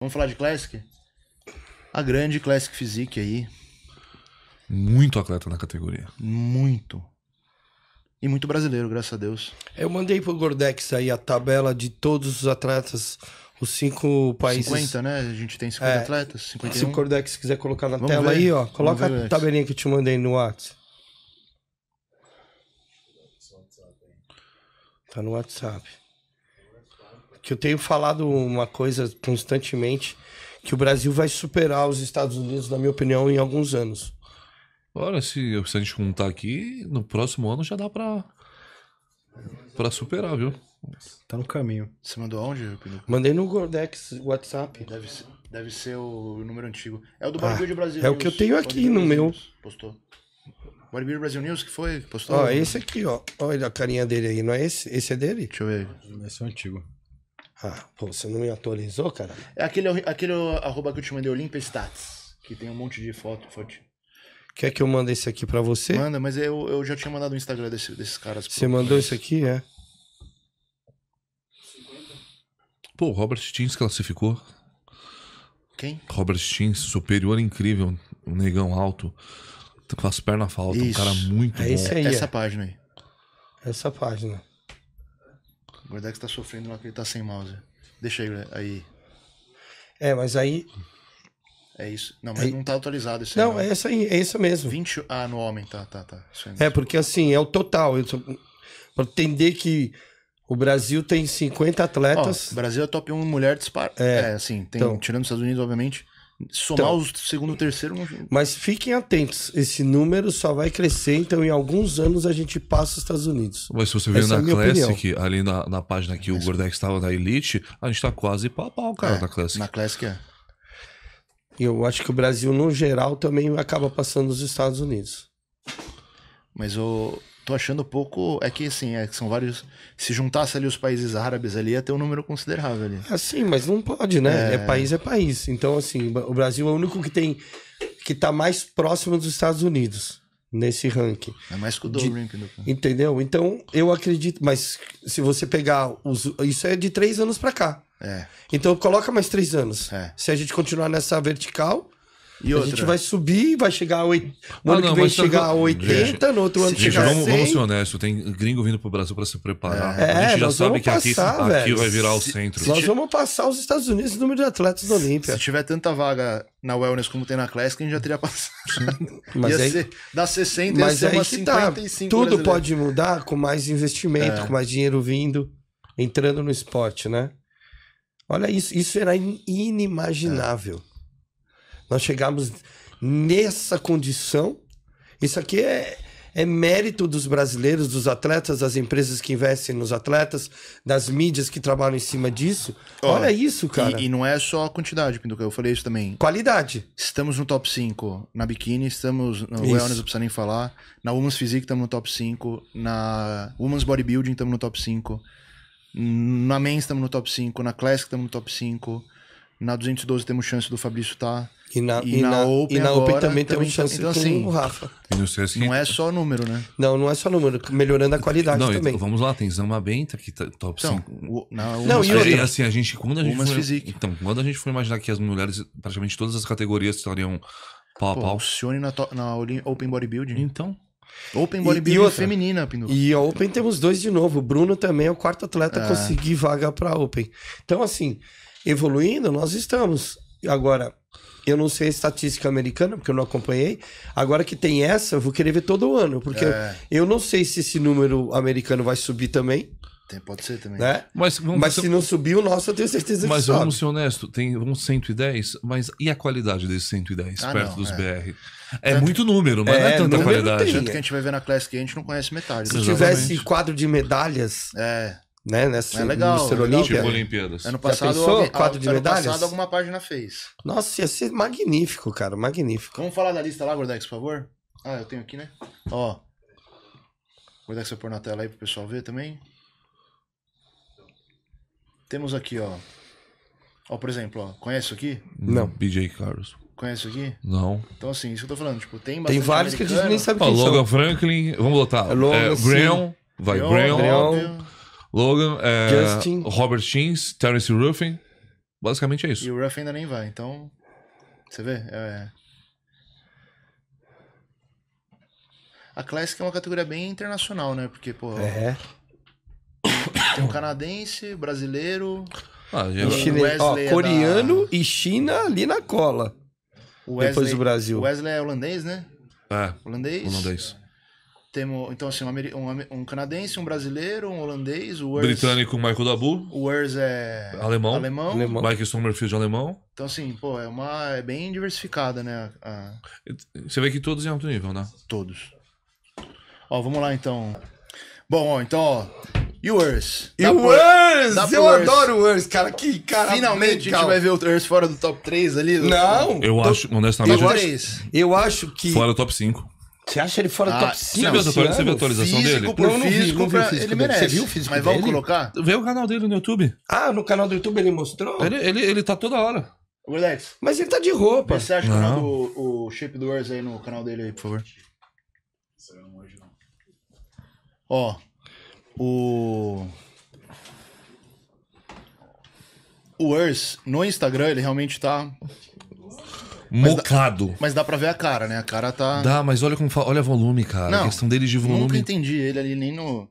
Vamos falar de Classic? A grande Classic Physique aí. Muito atleta na categoria. Muito. E muito brasileiro, graças a Deus. Eu mandei pro Gordex aí a tabela de todos os atletas, os cinco países. 50, né? A gente tem 50 é, atletas, 51. Se o Gordex quiser colocar na Vamos tela ver. aí, ó, coloca ver, a tabelinha que eu te mandei no WhatsApp. Tá no WhatsApp que eu tenho falado uma coisa constantemente, que o Brasil vai superar os Estados Unidos, na minha opinião, em alguns anos. Olha, se, se a gente juntar aqui, no próximo ano já dá pra, pra superar, viu? Tá no caminho. Você mandou aonde? Mandei no Gordex WhatsApp. Deve ser, deve ser o número antigo. É o do Barulho ah, Brasil. É News. o que eu tenho aqui no meu. Postou. Barbeiro Brasil News que foi? Postou? Ó, esse aqui, ó. Olha a carinha dele aí, não é esse? Esse é dele? Deixa eu ver. Esse é o antigo. Ah, pô, você não me atualizou, cara? É aquele, aquele arroba que eu te mandei, Olimpiastats, que tem um monte de foto, foto. Quer que eu mande esse aqui pra você? Manda, mas eu, eu já tinha mandado o Instagram desse, desses caras. Você mandou isso aqui, é? Pô, o Robert Tins classificou. Quem? Robert Tins, superior incrível, um negão alto, com as pernas faltas, um cara muito é bom. Aí, Essa é. página aí. Essa página. O Gordex tá sofrendo lá que ele tá sem mouse. Deixa aí, aí. É, mas aí. É isso. Não, mas aí... não tá atualizado isso aí. Não, não, é isso aí, é isso mesmo. 20... Ah, no homem, tá, tá, tá. É, é, porque assim, é o total. Eu Pra entender que o Brasil tem 50 atletas. o Brasil é top 1 mulher dispara. É, é assim, tem, então... tirando os Estados Unidos, obviamente. Somar então, os segundo e terceiro. Mas fiquem atentos, esse número só vai crescer, então em alguns anos a gente passa os Estados Unidos. Mas se você ver é na é Classic, ali na, na, página que Classic. o Gordex estava na Elite, a gente tá quase pau a pau, cara, é, na Classic. Na Classic é. Eu acho que o Brasil, no geral, também acaba passando os Estados Unidos. Mas o tô achando pouco. É que assim, é que são vários. Se juntasse ali os países árabes ali, ia ter um número considerável ali. Assim, mas não pode, né? É... é país é país. Então, assim, o Brasil é o único que tem. que tá mais próximo dos Estados Unidos nesse ranking. É mais que o Dolan, entendeu? Então, eu acredito, mas se você pegar os, isso é de três anos para cá. É. Então, coloca mais três anos. É. Se a gente continuar nessa vertical, e outra? A gente vai subir, vai chegar a 80. ah, ano não, que vem chegar a 80, gente, no outro ano chegar a 100. Vamos ser honestos, tem gringo vindo pro Brasil para se preparar. É, a gente já sabe que passar, aqui, aqui vai virar o centro. Nós vamos passar os Estados Unidos no número de atletas da Olímpia. Se tiver tanta vaga na Wellness como tem na Classic, a gente já teria passado. Mas ia aí, ser, da 60 ia mas aí umas 55 tá. Tudo pode mudar com mais investimento, é. com mais dinheiro vindo, entrando no esporte, né? Olha isso, isso era inimaginável. É nós chegarmos nessa condição. Isso aqui é, é mérito dos brasileiros, dos atletas, das empresas que investem nos atletas, das mídias que trabalham em cima disso. Olha isso, cara. E, e, não é só a quantidade, Pinduca, eu falei isso também. Qualidade. Estamos no top 5 na Biquíni, estamos no isso. Wellness, não precisa nem falar. Na Women's Physique estamos no top 5. Na Women's Bodybuilding estamos no top 5. Na Men's estamos no top 5. Na Classic estamos no top 5. Na 212 temos chance do Fabrício estar. Tá e na, e, na, na, Open, e na Open também, também tem chance então, assim, com o Rafa. Não é só número, né? Não, não é só número. Melhorando a qualidade não, também. Vamos lá, tem Zama Benta, que tá top 5. Então, na, não, e Assim, a gente, quando a gente Então, quando a gente for imaginar que as mulheres, praticamente todas as categorias estariam pau a pau. Alcione na, na Open Bodybuilding. Então... Open Bodybuilding e, e feminina, Pindu. E a Open temos dois de novo. O Bruno também é o quarto atleta é. a conseguir vaga para Open. Então, assim, evoluindo, nós estamos. Agora, eu não sei a estatística americana, porque eu não acompanhei. Agora que tem essa, eu vou querer ver todo ano, porque é. eu não sei se esse número americano vai subir também. Tem, pode ser também. Né? Mas, vamos, mas se não subir o nosso, eu tenho certeza que Mas vamos ser honestos, tem uns 110, mas e a qualidade desses 110 ah, perto não, dos é. BR? É tanto, muito número, mas é, não é, é tanta qualidade. Tem. Tanto que a gente vai ver na Classic, a gente não conhece metade. Se exatamente. tivesse quadro de medalhas... É né? Nessa, é legal, é Tipo Olimpíadas. Ano passado, pensou? Alguém, quadro de ano medalhas? passado alguma página fez. Nossa, ia ser magnífico, cara, magnífico. Vamos falar da lista lá, Gordex, por favor? Ah, eu tenho aqui, né? Ó. Gordex vai pôr na tela aí pro pessoal ver também. Temos aqui, ó. Ó, por exemplo, ó. Conhece isso aqui? Não. BJ Carlos. Conhece isso aqui? Não. Então, assim, isso que eu tô falando. Tipo, tem Tem vários americano. que a gente nem sabe quem ó, Logan são. Franklin, vamos botar. É Logan, é, Graham, vai Graham. Graham. Logan, é, Robert Shins, Terence Ruffin. Basicamente é isso. E o Ruffin ainda nem vai, então. Você vê? É, é. A Classic é uma categoria bem internacional, né? Porque, pô. É. Tem um canadense, brasileiro. Ah, já... chine... Ó, coreano é da... e China ali na cola. Wesley, Depois do Brasil. Wesley é holandês, né? É. Holandês. Holandês. Temos, então, assim, um, um, canadense, um brasileiro, um holandês, o Urs, Britânico Michael Dabu. O Urs é alemão. alemão. alemão. Michael Sommerfield alemão. Então, assim, pô, é uma. É bem diversificada, né? A... Você vê que todos em alto nível, né? Todos. Ó, vamos lá então. Bom, ó, então, ó. E o Urs? E o Urs! Eu Urs. adoro o Urs, cara. Que cara. Finalmente legal. a gente vai ver o Urs fora do top 3 ali. Não! Eu acho, honestamente. Eu acho, eu acho que. Fora do top 5. Você acha ele fora ah, top 5? você, você viu a atualização físico, dele? Por não físico, vi, físico, ele merece. Você viu o físico Mas dele? vamos colocar? Vê o canal dele no YouTube. Ah, no canal do YouTube ele mostrou? Ele, ele, ele tá toda hora. Alex. Mas ele tá de roupa. Você acha não. o, o shape Doors aí no canal dele aí, por favor? Ó, o... O Urs, no Instagram, ele realmente tá mocado. Mas dá, mas dá pra ver a cara, né? A cara tá. Dá, mas olha como olha volume, cara. Não, a questão dele de volume. Nunca entendi ele ali nem no.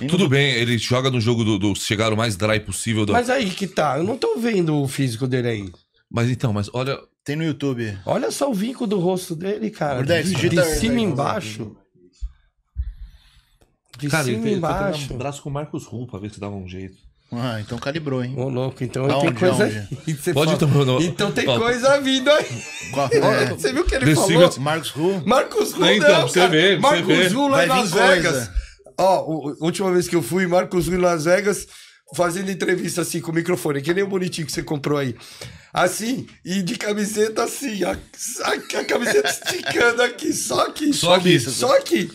Nem Tudo no... bem, ele joga no jogo do, do chegar o mais dry possível. Do... Mas aí que tá, eu não tô vendo o físico dele aí. Mas então, mas olha. Tem no YouTube. Olha só o vinco do rosto dele, cara. Verdade, de, de cima aí, embaixo. De cara, cima ele, tá embaixo. Eu um braço com o Marcos Rum para ver se dava um jeito. Ah, então calibrou, hein? Ô, louco, então Aonde, tem coisa aonde? aí. Pode tomar no- Então tem coisa vindo aí. Qual- é, Você viu o que ele The falou? Secret- Marcos Ru? Marcos Ru, É, então, não, pra você vê, ver, você Marcos Ru lá em Las Vegas. Ó, o- última vez que eu fui, Marcos Ru em Las Vegas, fazendo entrevista assim com o microfone, que nem o bonitinho que você comprou aí. Assim, e de camiseta assim, a, a- a camiseta esticando aqui, só aqui. Só aqui. Só aqui.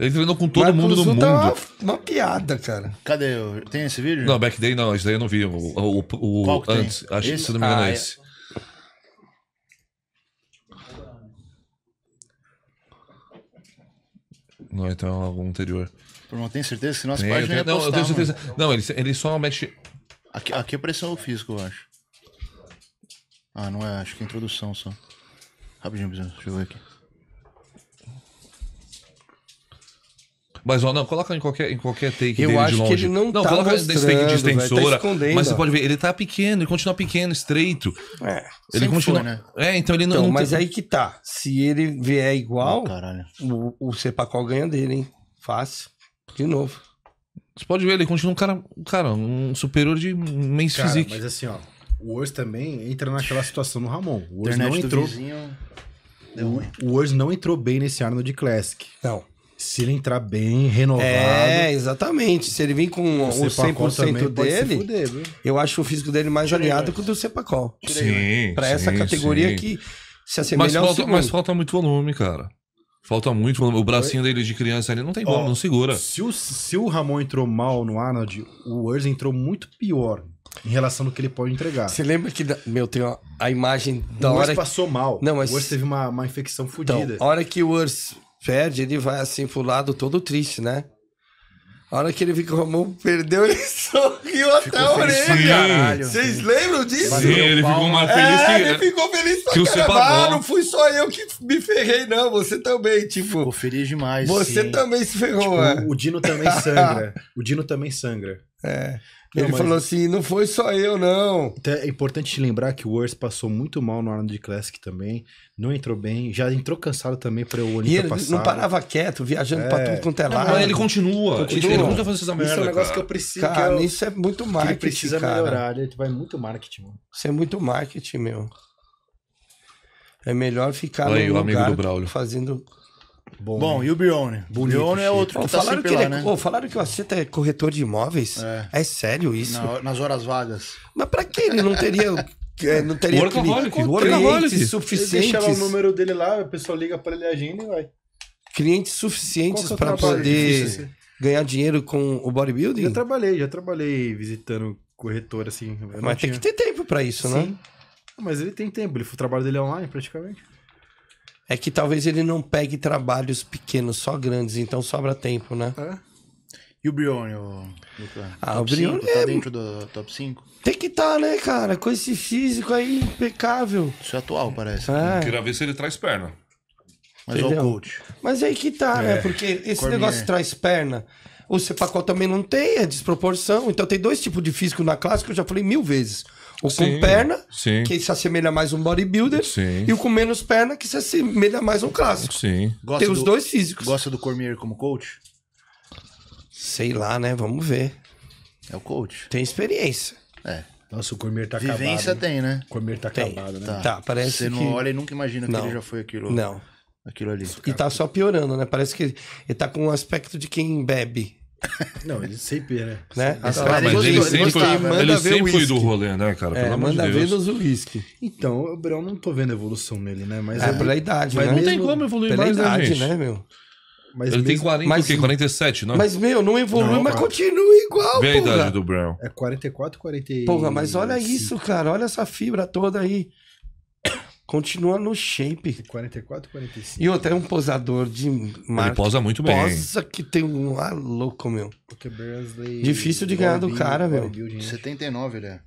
Ele treinou com todo Marcos mundo no tá mundo. Tá uma, uma piada, cara. Cadê? Tem esse vídeo? Não, Back Day não, esse daí eu não vi. O, o, o, Qual que antes, tem? acho que se não me engano é ah, é esse. Não, então é algum anterior. não tenho certeza que nossa tem, página tenho, não, postar, eu tenho certeza. Mano. Não, ele, ele só mexe. Aqui, aqui é pressão física, eu acho. Ah, não é, acho que é introdução só. Rapidinho, deixa eu ver aqui. Mas ó, não, coloca em qualquer, em qualquer take eu dele acho de longe. Que ele não, não tá coloca nesse take de tá extensora. Tá mas você pode ver, ele tá pequeno, ele continua pequeno, estreito. É. Ele continua. Foi, né? É, então ele não. Então, não mas tem... aí que tá. Se ele vier igual, oh, o, o Cepacol ganha dele, hein? Fácil. De novo. Você pode ver, ele continua um cara, um, cara, um superior de mês físico. Mas assim, ó, o Urs também entra naquela situação no Ramon. O Urs não entrou. Vizinho... O, o não entrou bem nesse Arnold Classic. Não. Se ele entrar bem, renovado. É, exatamente. Se ele vir com o 100% dele, fuder, eu acho o físico dele mais alinhado que o do Sepacol. Sim. Para essa categoria sim. que se assemelha mas ao falta, Mas falta muito volume, cara. Falta muito volume. O bracinho dele de criança ali não tem bola, oh, não segura. Se o, se o Ramon entrou mal no Arnold, o Urs entrou muito pior em relação ao que ele pode entregar. Você lembra que, meu, tem a imagem da o hora. O passou mal. Não, mas... O Urs teve uma, uma infecção então, fodida. Então, a hora que o Urs perde, ele vai assim pro lado todo triste, né? A hora que ele ficou com a mão, perdeu, ele sorriu até a orelha. Vocês lembram disso? Sim, ele ficou mais né? feliz é, que... ele ficou feliz que cara, o ah, não fui só eu que me ferrei, não. Você também, tipo... Ficou feliz demais, Você sim. também se ferrou, tipo, é. O Dino também sangra. o Dino também sangra. É. Não, ele mas... falou assim: não foi só eu, não. Então, é importante te lembrar que o Urs passou muito mal no Arnold Classic também. Não entrou bem, já entrou cansado também para o Olímpia passar. Não parava quieto, viajando é. para tudo quanto é lado. Não, ele continua. continua. Ele nunca fazendo essas merdas. Isso é um negócio cara. que eu preciso. Cara, eu... isso é muito marketing. Ele precisa cara. melhorar, ele vai muito marketing, mano. Isso é muito marketing, meu. É melhor ficar Aí, no lugar fazendo Bom, Bom e o Brione? Brione é outro que tá falaram que lá, é, né? falaram que o Aceta é corretor de imóveis? É, é sério isso? Na, nas horas vagas. Mas pra que ele não teria... É, não teria clientes workaholic. suficientes. Deixa o número dele lá, o pessoal liga para ele agindo e vai. Clientes suficientes é para poder assim? ganhar dinheiro com o bodybuilding? Já trabalhei, já trabalhei visitando corretor, assim. Mas tem tinha... que ter tempo para isso, né? Sim. né? Mas ele tem tempo, ele, o trabalho dele é online praticamente. É que talvez ele não pegue trabalhos pequenos, só grandes, então sobra tempo, né? É. E o Brione, o, ah, top o Brione 5, tá é... tá dentro do top 5? Tem que estar, tá, né, cara? Com esse físico aí impecável. Isso é atual, parece. É. Queria ver se ele traz perna. Mas é Entendeu? o coach. Mas aí que tá, né? é. né? Porque esse Cormier. negócio traz perna. O Cepacol também não tem, é desproporção. Então tem dois tipos de físico na clássica, eu já falei mil vezes. O sim, com perna, sim. que se assemelha mais a um bodybuilder. Sim. E o com menos perna, que se assemelha mais a um clássico. Sim. Gosta Tem os do, dois físicos. Gosta do Cormier como coach? Sei lá, né? Vamos ver. É o coach. Tem experiência. É. Nossa, o Cormier tá Vivência acabado. Vivência tem, né? O Cormier tá tem. acabado, né? Tá, tá parece Você que... não olha e nunca imagina não. que ele já foi aquilo. Não. Aquilo ali. E tá só piorando, né? Parece que ele tá com um aspecto de quem bebe. Não, ele sempre, é, né? né? As é. ah, tá. mas ele, ele sempre, gostava, né? ele, sempre foi do rolê, né, cara? É, Pelo é, amor manda de Deus. ver nos uísque. Então, o Brão não tô vendo evolução nele, né? Mas é, ele... pela idade, mas né? Não tem como evoluir pela mais, né, idade, né, né meu? Mas ele mesmo... tem 40, mas, o quê? 47, não? Mas, meu, não evolui, não, mas cara. continua igual, Vê a idade do Brown. É 44, 48. Porra, mas olha isso, cara. Olha essa fibra toda aí continua no shape. 44, 45. E outro é um posador de marca. Ele posa muito bem. Posa que tem um ah, louco, meu. Porque Bursley... Difícil de ganhar do cara, meu. 79 ele é.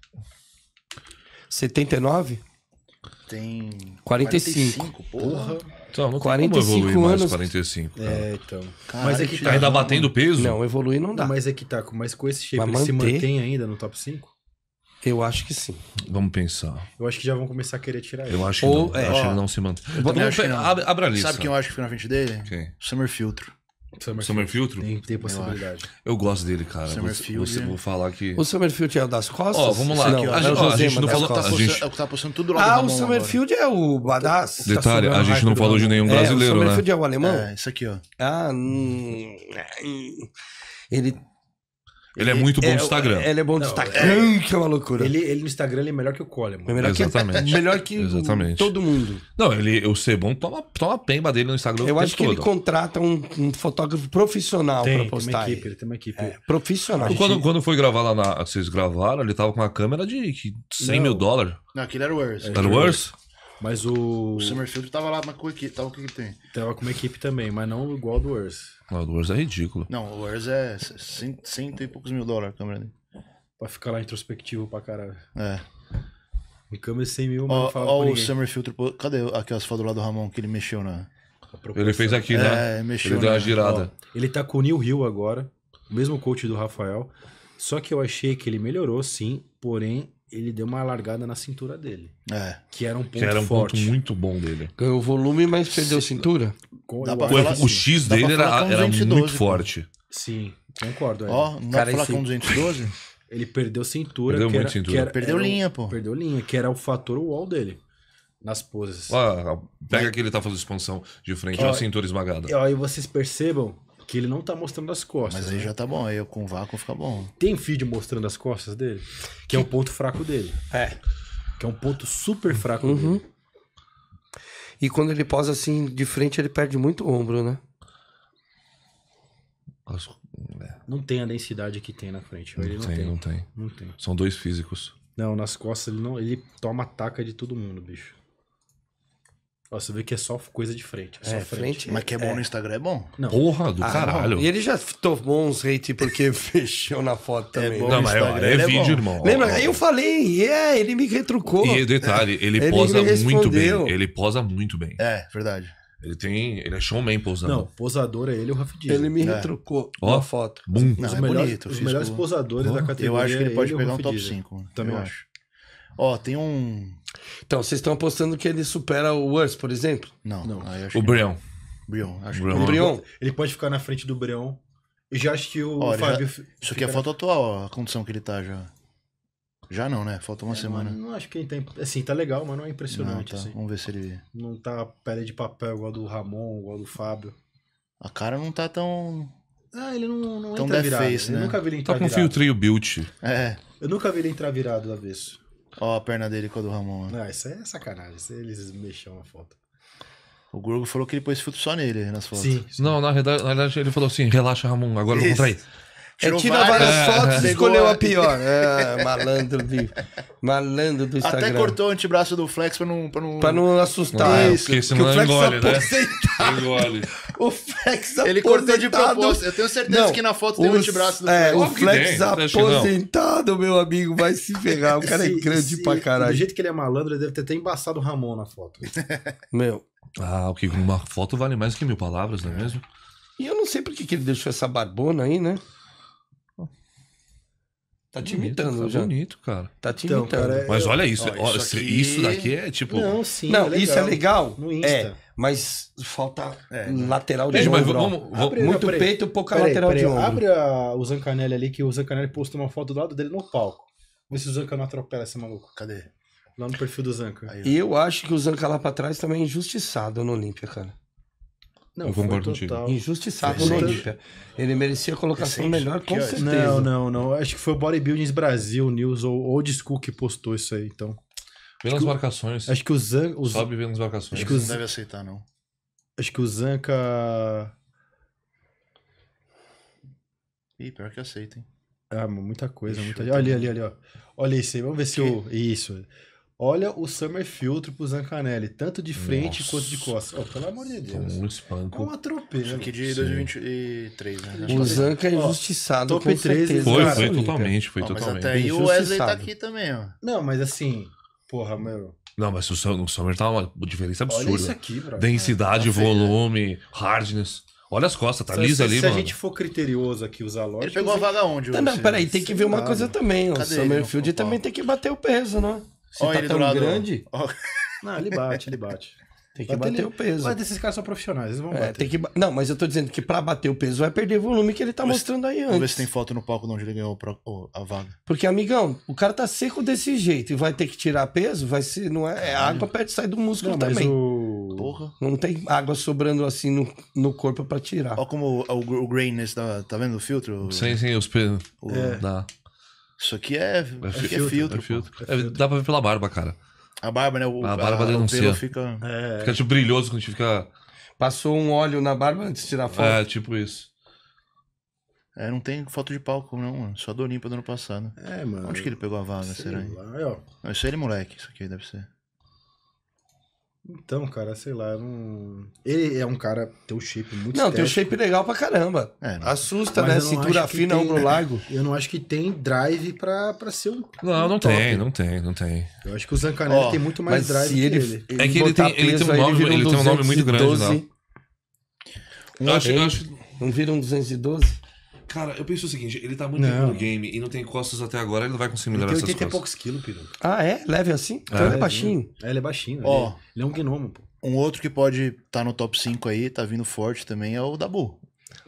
79? Tem 45. 45 porra. Então, não 45 anos. mais 45. Cara. É, então. Caralho, mas é que tá. Ainda batendo peso? Não, evoluir não dá. Mas é que tá, mas com esse shape mas ele se mantém ainda no top 5? Eu acho que sim. Vamos pensar. Eu acho que já vão começar a querer tirar ele. Eu acho que, não. É, eu ó, que ele não se mantém. Abra, a lista. Sabe quem eu acho que foi na frente dele? Quem? Summer Filtro. Summer, Summer Filtro? Tem, tem possibilidade. Eu, eu, gosto dele, cara. Summerfield. Você, vou falar que. O Summerfield é o das costas? Ó, oh, vamos lá. Aqui, ó, a, gente, ó, a gente não falou. É o que tá, gente... é tá postando tudo lá Ah, o Summerfield é o badass. Tá Detalhe, tá a gente não falou de nenhum é, brasileiro, né? o Summerfield é o alemão? É, isso aqui, ó. Ah, hum, é, hum. ele ele, é muito bom é, no Instagram. Ele é bom no Instagram, é, que é uma loucura. Ele, ele no Instagram ele é melhor que o Coleman. É melhor Exatamente. Que, melhor que Exatamente. todo mundo. Não, ele, o Sebon toma, toma pemba dele no Instagram. Eu acho que todo. ele contrata um, um fotógrafo profissional tem, pra postar. Tem uma equipe, ele tem uma equipe. É, profissional. Quando, quando foi gravar lá, na, vocês gravaram, ele tava com uma câmera de 100 não. mil dólares. Não, aquele era o Worse. Era o Worse? Mas o. O Summerfield tava lá, com a equipe. Tava com a equipe Tava com uma equipe também, mas não igual do Worse. O do Wars é ridículo. Não, o Wars é cento, cento e poucos mil dólares a câmera dele. Pra ficar lá introspectivo pra caralho. É. E câmera 100 mil, mano. Olha o Summer Filter. Cadê aquelas fotos lá do Ramon que ele mexeu na. Ele fez aqui, né? É, mexeu. Ele deu na... uma girada. Ó, ele tá com o Neil Hill agora, o mesmo coach do Rafael. Só que eu achei que ele melhorou, sim, porém ele deu uma largada na cintura dele. É. Que era um ponto que era um forte. ponto muito bom dele. Ganhou volume, mas perdeu Sim. cintura. Qual, o, assim. o X dele era, era muito forte. Sim, concordo. É. Ó, oh, não cara, falar com 212? ele perdeu cintura. Perdeu que era, cintura. Que era, perdeu era linha, pô. Perdeu linha, que era o fator wall dele. Nas poses. Ó, pega né? que ele tá fazendo expansão de frente, ó, a cintura esmagada. E aí vocês percebam que ele não tá mostrando as costas. Mas aí né? já tá bom, aí com o vácuo fica bom. Tem vídeo mostrando as costas dele, que é um ponto fraco dele. É. Que é um ponto super fraco uhum. dele. E quando ele posa assim de frente, ele perde muito ombro, né? É. Não tem a densidade que tem na frente. Não, ele não, tem, tem. não tem. Não tem. São dois físicos. Não, nas costas ele não, ele toma ataca de todo mundo, bicho você vê que é só coisa de frente. É, só é, frente. frente. Mas que é bom é. no Instagram é bom. Não. Porra do ah, caralho. Não. E ele já tomou uns hate porque fechou na foto é também. É bom, né? não, mas é, é, é, vídeo, irmão. Lembra? Eu falei, é, yeah, ele me retrucou. E detalhe, ele, ele posa muito bem. Ele posa muito bem. É, verdade. Ele tem. Ele é showman posando. Não, posador é ele o Rafa Ele me é. retrucou uma foto. Bum. Não, é os, é melhores, bonito, os melhores posadores oh, da categoria. Eu acho que ele pode pegar um top 5. Também acho. Ó, tem um então, vocês estão apostando que ele supera o Urs, por exemplo? Não. não. o Brion. Brion, acho Brion. que o Brion. Ele pode ficar na frente do Brion. E já acho que o Olha, Fábio. Já... Isso aqui é na... foto atual, a condição que ele tá já. Já não, né? Falta uma é, semana. Não, acho que ele tem. Assim, tá legal, mas não é impressionante. Não, tá. assim. Vamos ver se ele. Não tá pele de papel igual a do Ramon, igual a do Fábio. A cara não tá tão. Ah, ele não, não então entra virado. Face, né? Eu nunca vi ele tá entrar tá com virado. filtrio built. É. Eu nunca vi ele entrar virado da vez. Ó a perna dele com a do Ramon. Né? Não, isso é sacanagem. Isso eles mexeram a foto. O Gorgo falou que ele pôs filtro só nele nas fotos. Sim. Não, na verdade, na verdade ele falou assim: relaxa, Ramon, agora eu vou contrair. Tirou, é, tirou várias, várias fotos e escolheu a pior. é malandro, de, malandro do Instagram. Até cortou o antebraço do Flex pra não... Pra não, pra não assustar. É, Isso, porque o Flex engole, né? aposentado. né? Engole. O Flex Ele cortou de propósito. Eu tenho certeza não, que na foto tem o antebraço do é, Flex. É, o Flex aposentado, meu amigo, vai se ferrar. O cara se, é grande se, pra caralho. Do jeito que ele é malandro, ele deve ter até embaçado o Ramon na foto. Meu. Ah, o que uma foto vale mais que mil palavras, não é mesmo? E eu não sei por que ele deixou essa barbona aí, né? Tá te imitando tá já. bonito, cara. Tá te então, Cara, é mas eu... olha isso. Ó, isso, aqui... isso, daqui é tipo. Não, sim. Não, é isso é legal. No Insta. É, mas falta é, né? lateral de Veja, ombro. Vamos, vamos, abre, muito não, peito, pouca peraí, lateral peraí, de ombro. Abre a, o Zancanelli ali, que o Zancanelli postou uma foto do lado dele no palco. Vê se o Zanca não atropela esse maluco. Cadê? Lá no perfil do Zanca. E eu acho que o Zanca lá pra trás também é injustiçado no Olímpia, cara. Não, eu concordo contigo. Injustiçado no Olímpia. Ele merecia colocação Recente. melhor, com certeza. Não, não, não. Acho que foi o Bodybuildings Brasil News ou Old School que postou isso aí, então. Pelas acho marcações. Acho que o Zan. Os, sobe as marcações. Acho que não deve aceitar, não. Acho que o Zanca. Ih, pior que aceita, hein? Ah, muita coisa, muita. Olha ali, ali, ali, ó. Olha isso aí, vamos ver se o. Isso. Olha o Summer Filtro pro Zancanelli, tanto de frente Nossa. quanto de costas. Oh, pelo amor de Deus. Um espanco. É um atropelo. Isso aqui de 2023, né? O Zanca é, é injustiçado top com 13, certeza. Foi, foi totalmente, foi não, totalmente. até aí o Wesley tá aqui também, ó. Não, mas assim, porra, meu... Não, mas o Summer tá uma diferença absurda. Olha isso aqui, bro. Densidade, é, tá né? volume, hardness. Olha as costas, tá lisa ali, se mano. Se a gente for criterioso aqui, usar lógica... Ele pegou a vaga onde? Tá, não, não, peraí, tem que ver uma tá. coisa também. O Summerfield também tem que bater o peso, não né? Se Olha tá tão lado, grande. Não, ele bate, ele bate. Tem que bater o peso. Mas esses caras são profissionais, eles vão é, bater. Tem que... Não, mas eu tô dizendo que pra bater o peso vai é perder o volume que ele tá mostrando aí antes. Vamos ver se tem foto no palco de onde ele ganhou a vaga. Porque, amigão, o cara tá seco desse jeito e vai ter que tirar peso, vai ser. Não é, é água perto sai do músculo não, também. O... Porra. Não tem água sobrando assim no, no corpo pra tirar. Olha como o, o, o grayness, tá, tá vendo o filtro? Sim, sim, os pesos. O... É. Da... Isso aqui é, é, aqui é filtro. É, é, é filtro. É, dá pra ver pela barba, cara. A barba, né? O, a barba a, denuncia. Fica... É... fica tipo brilhoso quando a gente fica. Passou um óleo na barba antes de tirar foto. É, tipo isso. É, não tem foto de palco, não, mano. Só do Olimpo do ano passado. É, mano. Onde que ele pegou a vaga, será? Lá, Não, isso é ele, moleque, isso aqui deve ser. Então, cara, sei lá, não... ele é um cara, tem um shape muito Não, estético. tem um shape legal pra caramba. É, né? Assusta, né? Cintura fina, tem, ombro largo. Eu não acho que tem drive pra, pra ser um Não, não um tem, top. não tem, não tem. Eu acho que o Zancanelli oh, tem muito mais drive que ele, É que ele tem, ele tem um nome, ele, ele tem um nome muito grande lá. Um, acho, acho... não vira um 212? Cara, eu penso o seguinte, ele tá muito tempo no game e não tem costas até agora, ele não vai conseguir melhorar essas coisas. Ele tem poucos quilos, Piru. Ah, é? Leve assim? É. Então ele é baixinho. É, ele é baixinho. Ó, ele, ele é um gnomo, pô. Um outro que pode estar tá no top 5 aí, tá vindo forte também, é o Dabu.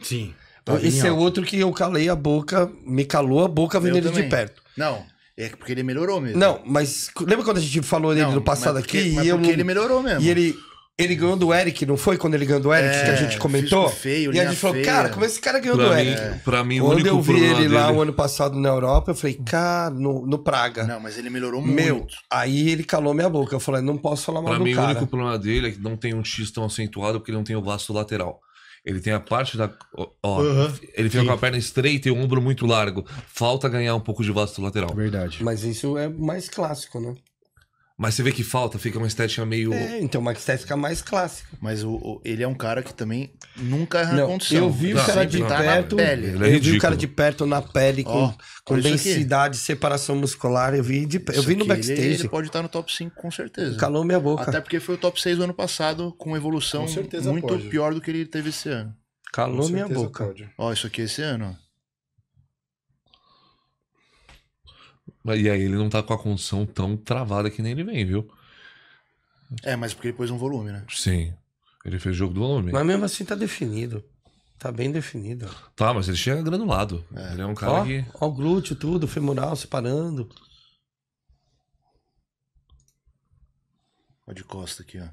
Sim. Tá Esse é alto. outro que eu calei a boca, me calou a boca vendo ele de perto. Não, é porque ele melhorou mesmo. Não, mas lembra quando a gente falou dele no passado porque, aqui? e porque eu, ele melhorou mesmo. E ele ele ganhou do Eric, não foi? Quando ele ganhou do Eric, é, que a é, gente comentou. Feio, e a gente falou, feia. cara, como esse cara ganhou pra do mim, Eric? Pra mim, Quando o único eu vi ele dele... lá o ano passado na Europa, eu falei, cara, no, no Praga. Não, mas ele melhorou Meu, muito. aí ele calou minha boca. Eu falei, não posso falar mal pra do mim, cara. Pra mim, o único problema dele é que não tem um X tão acentuado porque ele não tem o vasto lateral. Ele tem a parte da. Ó, uhum. Ele fica Sim. com a perna estreita e o ombro muito largo. Falta ganhar um pouco de vasto lateral. Verdade. Mas isso é mais clássico, né? Mas você vê que falta, fica uma estética meio. É, então uma estética mais clássica. Mas o, o- ele é um cara que também nunca Não, eu vi o cara de tá perto. na pele. Ele é eu vi o cara de perto na pele, com, com densidade, separação muscular. Eu vi, de, eu vi no ele- backstage. Ele, pode estar no top 5, com certeza. Calou minha boca. Até porque foi o top 6 do ano passado, com evolução Com certeza muito pode. pior do que ele teve esse ano. Calou minha boca. Ó, isso aqui é esse ano. ó. E aí ele não tá com a condição tão travada que nem ele vem, viu? É, mas porque ele pôs um volume, né? Sim. Ele fez jogo do volume. Mas mesmo assim tá definido. Tá bem definido. Tá, mas ele chega granulado. É. Ele é um cara ó, que. Ó, o glúteo, tudo, femoral separando. Ó, de costa aqui, ó.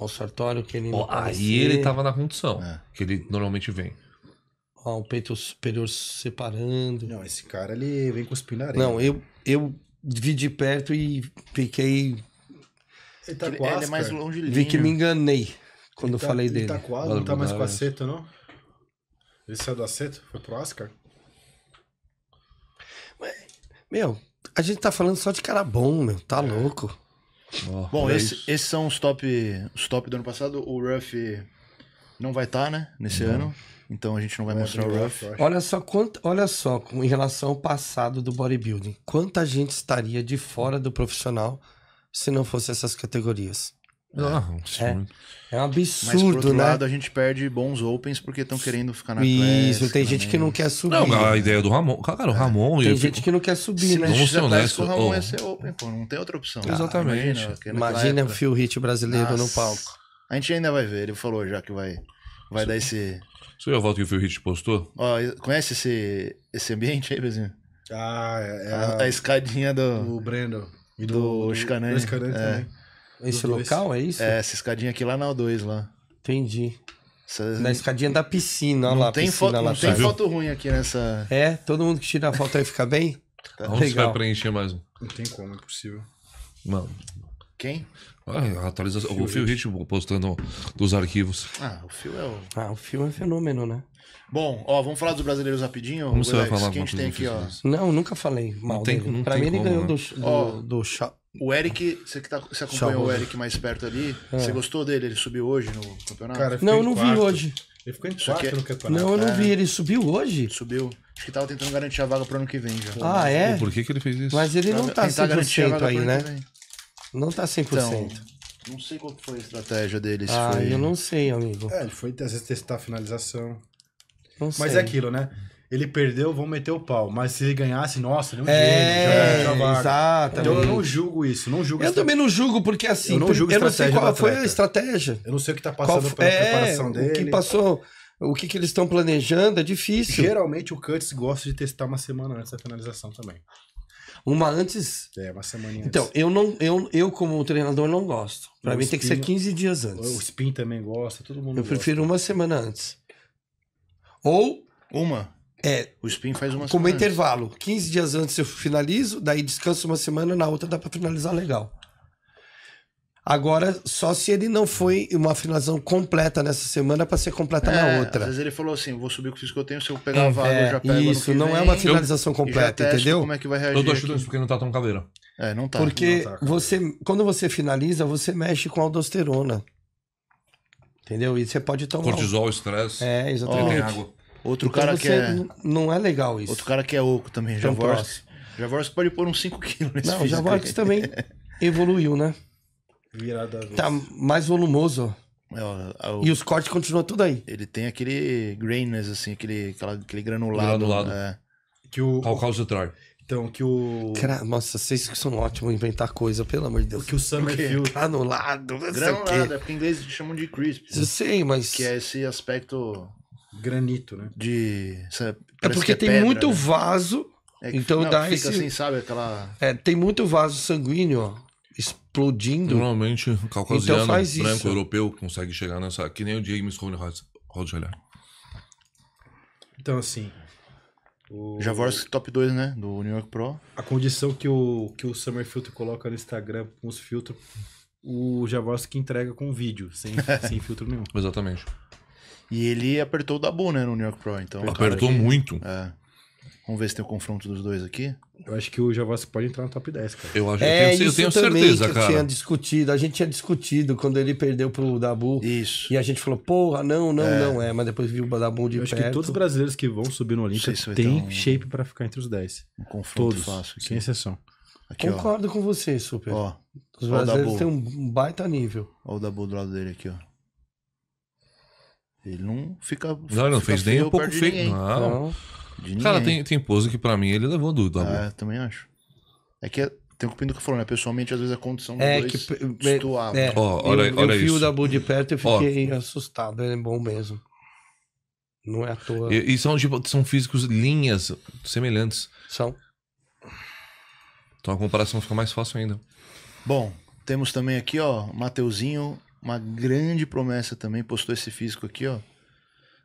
Ó, o sartório que ele. Ó, aí ele tava na condição é. que ele normalmente vem. Ó, o peito superior separando. Não, esse cara, ele vem com areia. Não, eu, eu vi de perto e fiquei... Ele tá com Ele é mais longe Vi que me enganei quando ele eu tá, falei ele tá dele. Ele tá quase não tá mais com aceto, não? Ele saiu do aceto? Foi pro Oscar? Mas, meu, a gente tá falando só de cara bom, meu. Tá é. louco. Oh, bom, é esse, esses são os top, os top do ano passado. O Ruff não vai estar, tá, né? Nesse ano. Então a gente não vai é, mostrar o rough. rough. Olha só, quanto, olha só, em relação ao passado do bodybuilding, quanta gente estaria de fora do profissional se não fosse essas categorias? Ah, é, é, é um absurdo, Mas por outro né? lado, a gente perde bons opens porque estão querendo ficar na Isso, tem gente que não quer subir. Não, a ideia do Ramon. Cara, o é. Ramon. Tem gente fico... que não quer subir, Se né? Vamos ser honestos. O Ramon oh. ia é ser open, pô, não tem outra opção. Exatamente. Ah, imagina, imagina o Phil Hit brasileiro Nossa. no palco. A gente ainda vai ver, ele falou já que vai, vai dar esse, Sou eu, Valdo, que viu o Hit postou? Ó, conhece esse, esse ambiente aí, Brasil? Ah, é. é a, a, escadinha do. O Brendo. E do, do, Scanani. do Scanani é. Esse do local, é isso? É, essa escadinha aqui lá na O2 lá. Entendi. Na escadinha da piscina, olha lá. Tem foto, lá não tem foto ruim aqui nessa. É, todo mundo que tira a foto aí fica bem? tá Onde legal. você vai preencher mais um? Não tem como, é impossível. Mano. Quem? Ah, atualização. O Fio Ritmo postando dos arquivos. Ah, o Fio é o. Ah, o Fio é fenômeno, né? Bom, ó, vamos falar dos brasileiros rapidinho. Como você vai falar que a gente tem aqui, ó. Né? Não, nunca falei mal tem, dele. pra mim ele ganhou né? do, do, ó, do O Eric, você que tá, você acompanhou o Eric mais perto ali, é. você gostou dele? Ele subiu hoje no campeonato? Cara, não, eu não vi hoje. Ele ficou em é- quarto no campeonato. Não, eu não é. vi. Ele subiu hoje? Subiu. Acho que tava tentando garantir a vaga pro ano que vem já. Ah, é? E por que, que ele fez isso? Mas ele não tá 100% aí, né? Não tá 100%. Então, não sei qual foi a estratégia dele. ah, foi... eu não sei, amigo. É, ele foi às vezes testar a finalização. Não sei. Mas é aquilo, né? Ele perdeu, vão meter o pau. Mas se ele ganhasse, nossa, ele é um é, gênio. É, Então eu não julgo isso, não julgo Eu também não julgo, porque assim... Eu não, julgo eu não sei qual foi a estratégia. Eu não sei o que tá passando qual... pela é, preparação dele. o que passou... O que, que eles estão planejando é difícil. Geralmente o Curtis gosta de testar uma semana antes da finalização também. Uma antes. É, uma semana então, antes. Então, eu não, eu, eu como treinador não gosto. Para mim spin, tem que ser 15 dias antes. O Spin também gosta, todo mundo. Eu gosta. prefiro uma semana antes. Ou uma. É. O Spin faz uma Como intervalo, 15 dias antes eu finalizo, daí descanso uma semana, na outra dá para finalizar legal. Agora, só se ele não foi uma finalização completa nessa semana para ser completa é, na outra. Às vezes ele falou assim: vou subir com o fisco que eu tenho, se eu pegar é, a vaga, eu já pego. É, isso, não vem, é uma finalização completa, entendeu? Como é que vai reagir? Eu dou chutando porque não tá tão caveirão É, não tá. Porque não tá, você, quando você finaliza, você mexe com aldosterona. Entendeu? E você pode tomar. Cortisol, estresse. É, exatamente. Oh, outro então cara que é. Não é legal isso. Outro cara que é oco também, então Javorski. Javorski pode pôr uns 5 quilos nesse Não, Javorski também evoluiu, né? Virada Tá mais volumoso. É, é e os cortes continuam tudo aí. Ele tem aquele grainess, assim, aquele, aquela, aquele granulado. Granulado. É. Que o, Calcalcitrar. Então, que o. Cara, nossa, vocês que são ótimos em inventar coisa, pelo amor de Deus. O que o Summerfield. É granulado, Granulado, é porque em inglês chamam de crisp. Eu né? sei, mas. Que é esse aspecto. Granito, né? De. É porque é tem pedra, muito né? vaso. É que, então não, dá fica esse. assim, sabe? Aquela. É, tem muito vaso sanguíneo, ó explodindo. Normalmente, o caucasiano, então faz branco, isso. europeu, consegue chegar nessa. Que nem o James Rodgeler. Então, assim. O... Javorsk top 2, né? Do New York Pro. A condição que o, que o Summer Filter coloca no Instagram com os filtros, o Javorsk entrega com vídeo, sem, sem filtro nenhum. Exatamente. E ele apertou o Dabu, né, no New York Pro, então. Apertou, apertou muito. É. Vamos ver se tem o um confronto dos dois aqui. Eu acho que o Javassi pode entrar no top 10, cara. Eu acho é, eu tenho, isso eu tenho também certeza, que eu cara. Tinha discutido, a gente tinha discutido quando ele perdeu pro Dabu. Isso. E a gente falou, porra, não, não, é. não. É, mas depois viu o Dabu de eu perto. acho que todos os brasileiros que vão subir no Olímpia têm um... shape para ficar entre os 10. Um confronto todos, fácil. Aqui. Sem exceção. Aqui, Concordo ó. com você, Super. Ó, os brasileiros têm um baita nível. Olha o Dabu do lado dele aqui, ó. Ele não fica. Não, fica não fez nem um pouco feio. Não. não. Cara, tem, tem pose que pra mim ele levou do W. É, também acho. É que é, tem o que o que falou, né? Pessoalmente, às vezes a condição é, dos que, é É, oh, olha, eu, olha eu vi o W de perto e fiquei oh. assustado. Ele é bom mesmo. Não é à toa. E, e são, tipo, são físicos, linhas semelhantes. São. Então a comparação fica mais fácil ainda. Bom, temos também aqui, ó, Mateuzinho, uma grande promessa também, postou esse físico aqui, ó,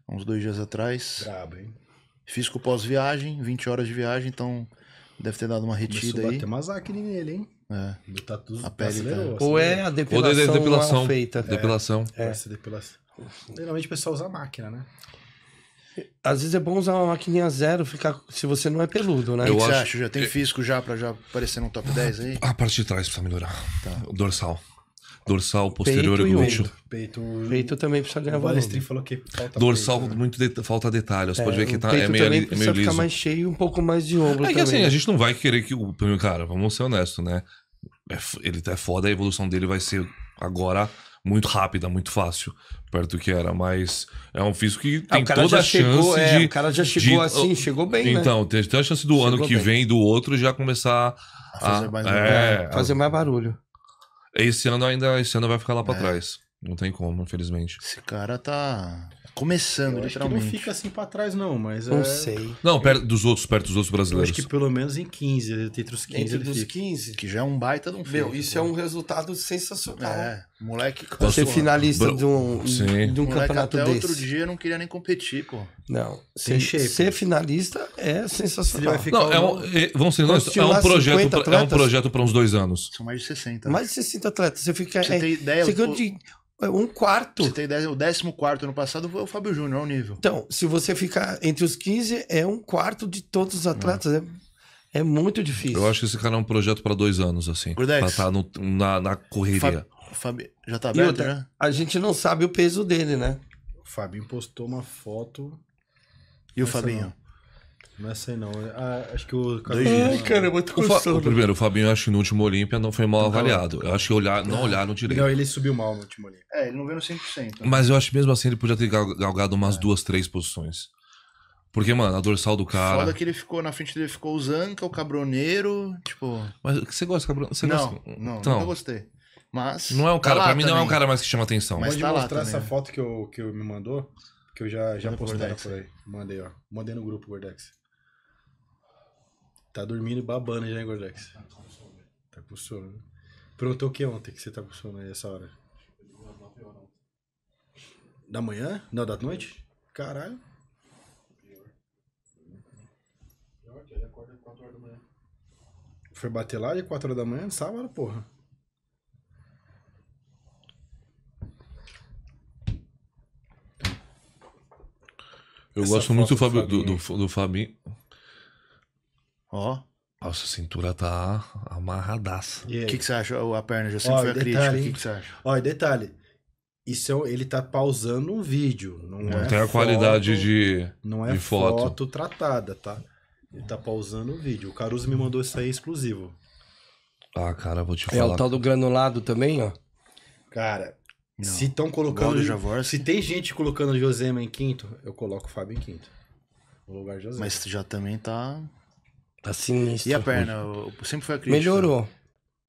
uns dois dias atrás. Brabo, hein? Físico pós-viagem, 20 horas de viagem, então deve ter dado uma retida aí. Tem mais acne nele, hein? É. Do tatu a pele tá... É assim, né? Ou é a depilação, Ou depilação feita. Né? Depilação. É. depilação. Geralmente o pessoal usa máquina, né? Às vezes é bom usar uma maquininha zero, ficar se você não é peludo, né? Eu acho... Já tem físico já pra já aparecer no top 10 ah, aí? A parte de trás precisa melhorar. Tá. O dorsal. Dorsal posterior peito e glúteo. Peito. peito. Peito também precisa ganhar volume. O falou que falta Dorsal peito, né? muito de, falta detalhe. Você é, pode ver que tá, é meio, também é meio liso. ficar mais cheio um pouco mais de ombro. É que assim, também, assim, a gente não vai querer que o. Cara, vamos ser honestos, né? É ele tá é foda, a evolução dele vai ser agora muito rápida, muito fácil, perto do que era, mas é um físico que é, tem ah, toda a chegou, chance é, de... O cara já chegou de, assim, chegou bem, né? Então, né? tem, tem a chance do chegou ano que bem. vem, do outro, já começar a... Fazer mais, é, barulho. fazer mais barulho. Esse ano ainda, esse ano vai ficar lá pra é. trás. Não tem como, infelizmente. Esse cara tá começando, eu literalmente. não fica assim pra trás, não, mas. Não é... sei. Não, perto dos outros, perto dos outros brasileiros. Eu acho que pelo menos em 15, entre os 15. Entre os 15. Que já é um baita de um Meu, isso pô. é um resultado sensacional. É. Moleque, Vai ser né? finalista bro. de um, Sim. de um campeonato até desse. outro dia não queria nem competir, pô. Não. Ser, ser finalista é sensacional. Não, é um, é, vamos ser honestos, é um é projeto, pra, atletas, é um projeto para uns dois anos. São mais de 60. Mais de 60 atletas. Você fica. Você é, tem ideia? Você eu, de, é, um quarto. Você tem ideia? O décimo quarto no passado foi o Fábio Júnior, é o nível. Então, se você ficar entre os 15, é um quarto de todos os atletas. É. É muito difícil. Eu acho que esse cara é um projeto para dois anos, assim. Gordex, pra estar tá na, na correria. Fábio, já tá aberto, outra, já? A gente não sabe o peso dele, né? O Fabinho postou uma foto. E o Fabinho? Não. Não é sei não. Ah, acho que o Ai, cara, é muito o, Fa... o né? Primeiro, o Fabinho, acho que no último Olímpia não foi mal avaliado. Eu acho que olhar, não olharam direito. Não, ele subiu mal no último Olímpia. É, ele não veio no 100%. Né? Mas eu acho que mesmo assim ele podia ter galgado umas é. duas, três posições. Porque, mano, a dorsal do cara. Foda que ele ficou na frente dele, ficou o Zanca, o Cabroneiro, tipo. Mas você gosta de Cabroneiro? não, gosta... não, então, nunca gostei. Mas. Não é um tá cara, tá pra mim também. não é um cara mais que chama atenção. Mas Pode tá mostrar essa foto que eu, que eu me mandou, que eu já, já postei por aí. Mandei, ó. Mandei no grupo, Gordex. Tá dormindo e babando já, hein, Gordex? Tá com sono. Né? Perguntou o que ontem que você tá com sono aí essa hora? Da manhã? Não, da noite? Caralho. Foi bater lá de 4 horas da manhã, sábado, porra. Eu gosto muito do, Fabio, do, do, do, do Fabinho. Ó. Nossa, a cintura tá amarradaça. O que, que você acha? A perna já sempre Ó, foi a detalhe, crítica. O que, que você acha? Olha, detalhe. Isso é, ele tá pausando um vídeo. Não, não é tem a qualidade foto, de Não é de foto. foto. tratada, tá? Ele tá pausando o vídeo. O Caruso me mandou isso aí exclusivo. Ah, cara, vou te falar. É o tal do granulado também, ó. Cara, não. Se estão colocando. Javorski. Se tem gente colocando o Josema em quinto, eu coloco o Fábio em quinto. No lugar de Josema. Mas já também tá. Tá sinistro. E a perna? Eu sempre foi a crítica. Melhorou.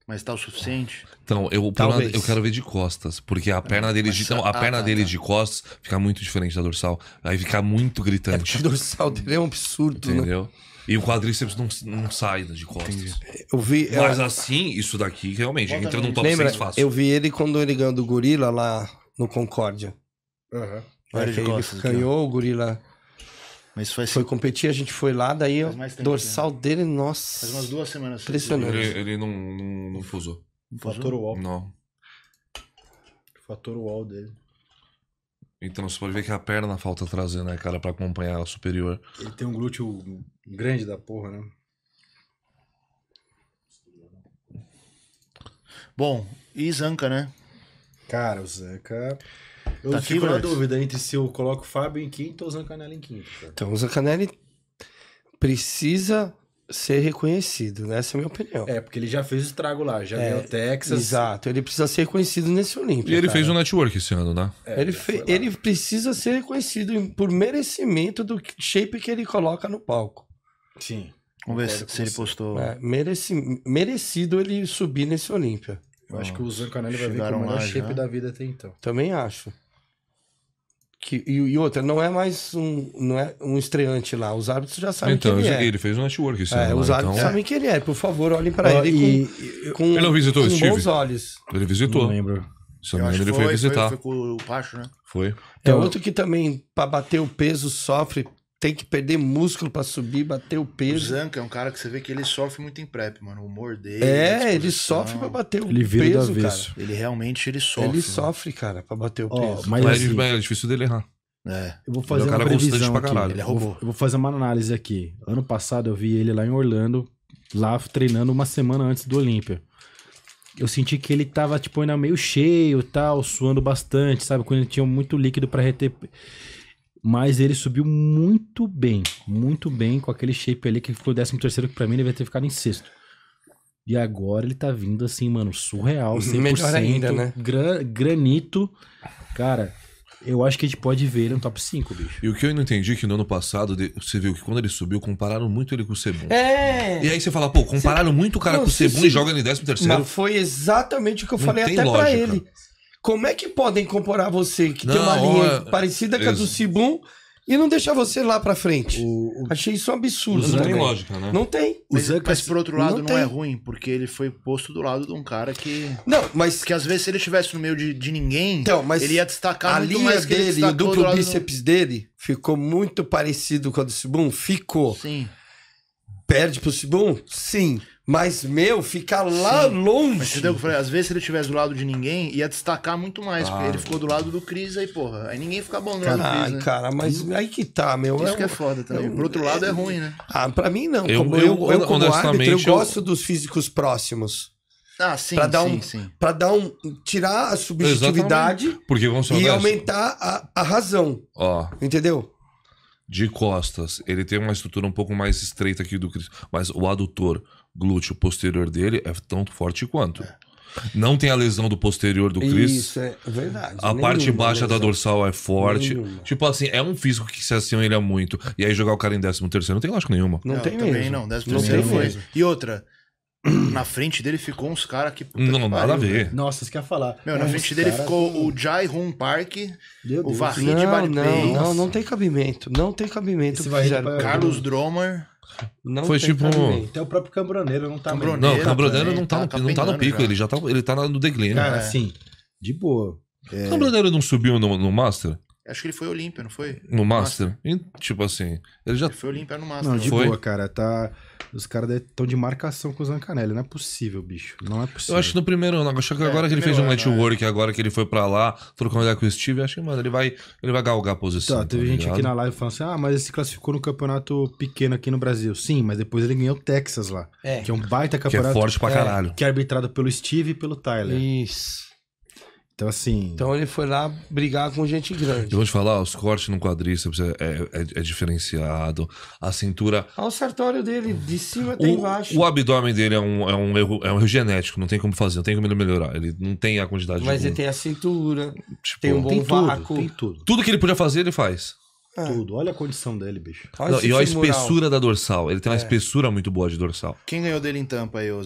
Mas tá o suficiente? Então, eu, eu quero ver de costas, porque a perna dele, de, então, a ah, perna tá, dele tá. de costas fica muito diferente da dorsal. Aí fica muito gritante. É porque dorsal dele é um absurdo, né? Entendeu? Né? E o quadríceps não, não sai das de costas. Eu vi, é, Mas eu... assim, isso daqui realmente entra num top Lembra, 6 fácil. Eu vi ele quando ele ganhou do gorila lá no Concórdia. Uhum. Ele, ganhou, o gorila mas foi, assim, foi competir, a gente foi lá, daí o dorsal né? dele, nossa. Faz umas duas semanas. Assim. Impressionante. Ele, ele não, não, não fusou. Não fusou? Fator wall. Não. Fator wall dele. Então você pode ver que a perna falta trazer, né, cara, pra acompanhar a superior. Ele tem um glúteo grande da porra, né? Bom, e Zanca, né? Cara, o Zanca. Eu tá fico aqui, na mas... dúvida entre se eu coloco o Fábio em quinto ou o Zancanelli em quinto. Cara. Então, o Zancanelli precisa ser reconhecido, né? Essa é a minha opinião. É, porque ele já fez o estrago lá, já é, ganhou Texas. Exato, ele precisa ser reconhecido nesse Olímpico. E ele cara. fez o um network esse ano, né? É, ele, fe... ele precisa ser reconhecido por merecimento do shape que ele coloca no palco. Sim. Vamos ver se, ele postou. É, mereci... Merecido ele subir nesse Olímpia. Eu acho que o Zancanelli vai ver que é o melhor shape já. da vida até então. Também acho. Que, e, e, outra, não é mais um, não é um estreante lá. Os árbitros já sabem então, quem ele é. Ele fez um network. Isso é, os lá, árbitros então... sabem quem ele é. Por favor, olhem para ah, ele e, com, ele não visitou com Steve? bons olhos. Ele visitou. Não lembro. Se não ele foi, foi visitar. Foi, foi, com o Pacho, né? Foi. É então- outro que também, para bater o peso, sofre tem que perder músculo para subir, bater o peso. O Zanca é um cara que você vê que ele sofre muito em prep, mano. O humor dele. É, ele sofre para bater o ele vira peso, cara. Ele realmente ele sofre. Ele mano. sofre, cara, para bater o oh, peso. Mas, mas assim, é difícil dele errar. É. Eu vou fazer ele é um cara uma previsão pra Ele é robô. Eu vou fazer uma análise aqui. Ano passado eu vi ele lá em Orlando, lá treinando uma semana antes do Olímpia. Eu senti que ele tava, tipo, ainda meio cheio tal, suando bastante, sabe? Quando ele tinha muito líquido para reter. Mas ele subiu muito bem, muito bem com aquele shape ali que ficou 13 terceiro, que pra mim ele vai ter ficado em sexto. E agora ele tá vindo assim, mano, surreal, 100%. Melhor ainda, né? Gran, granito. Cara, eu acho que a gente pode ver ele no top 5, bicho. E o que eu não entendi é que no ano passado, você viu que quando ele subiu, compararam muito ele com o Sebum. É! E aí você fala, pô, compararam você... muito o cara não, com o Sebum e joga ele em 13 terceiro. Mas foi exatamente o que eu não falei até lógica. pra ele. Como é que podem comparar você, que não, tem uma linha parecida com a do Cibum, e não deixar você lá pra frente? O, o, Achei isso um absurdo. Não, não tem lógica, né? Não tem. Mas, mas, mas por outro lado, não, não é ruim, porque ele foi posto do lado de um cara que. Não, mas. Que às vezes, se ele estivesse no meio de, de ninguém, então, mas ele ia destacar a muito linha mais dele, o duplo bíceps dele ficou muito parecido com a do Cibum? Ficou. Sim. Perde pro Cibum? Sim. Mas, meu, fica lá Sim. longe. Mas, entendeu? Eu falei, às vezes se ele estivesse do lado de ninguém, ia destacar muito mais. Claro. Porque ele ficou do lado do Cris aí, porra. Aí ninguém fica bom do lado Ai, do Cris, né? cara, mas aí que tá, meu. Isso é, que é foda também. Eu, é Por outro lado, é, é ruim, né? Ah, pra mim não. Eu, como, eu, eu, como árbitro, eu gosto dos físicos próximos. Ah, sim, pra dar sim, um, sim. Pra dar um. Tirar a subjetividade Porque, vamos e aumentar a, a razão. Ó. Entendeu? De costas, ele tem uma estrutura um pouco mais estreita aqui do Cris. Mas o adutor glúteo posterior dele é tão forte quanto. É. Não tem a lesão do posterior do Chris. Isso, é verdade. A parte baixa lesão. da dorsal é forte. Nenhuma. Tipo assim, é um físico que se aciona ele é muito. E aí jogar o cara em 13 terceiro não tem lógica nenhuma. Não, não tem também não. 13 terceiro foi. É e outra, na frente dele ficou uns caras que. Puta, não, que nada a ver. Nossa, você quer falar. Meu, na frente dele cara, ficou o Jai Hun Park, o Vahid de Baripay. Não, não, não tem cabimento. Não tem cabimento. Fizeram... Carlos Dromer. Não foi tipo. Cabimento. Até o próprio Cambroneiro não tá Cambroneiro, Não, o Cambroneiro não tá, tá no, tá não tá no pico, já. ele já tá, ele tá no declínio. Cara, assim, de boa. É... O Cambroneiro não subiu no, no Master? Acho que ele foi Olímpia, não foi? No, Master. Master. E, tipo assim, ele já. Ele foi Olímpia no Master. Não, de foi? boa, cara. Tá... Os caras estão de marcação com o Zancanelli. Não é possível, bicho. Não é possível. Eu acho que no primeiro ano. Acho que é, agora que ele fez um network, é. agora que ele foi pra lá, trocou uma ideia com o Steve, acho que, mano, ele vai, ele vai galgar a posição. Tá, teve tá gente ligado? aqui na live falando assim: ah, mas ele se classificou no campeonato pequeno aqui no Brasil. Sim, mas depois ele ganhou Texas lá. É. Que é um baita campeonato. Que é forte pra é, caralho. que é arbitrado pelo Steve e pelo Tyler. Isso. Então, assim. Então ele foi lá brigar com gente grande. Eu vou te falar, os cortes no quadríceps é, é, é, é diferenciado. A cintura. Olha o sartório dele, de cima até o, embaixo. O abdômen dele é um, é, um erro, é um erro genético, não tem como fazer, não tem como ele melhorar. Ele não tem a quantidade Mas de. Mas ele tem a cintura, tipo, tem um bom tem vácuo. Tudo, tem tudo. Tudo que ele podia fazer, ele faz. É. Tudo. Olha a condição dele, bicho. Não, e olha a espessura da dorsal. Ele tem uma é. espessura muito boa de dorsal. Quem ganhou dele em tampa aí, ô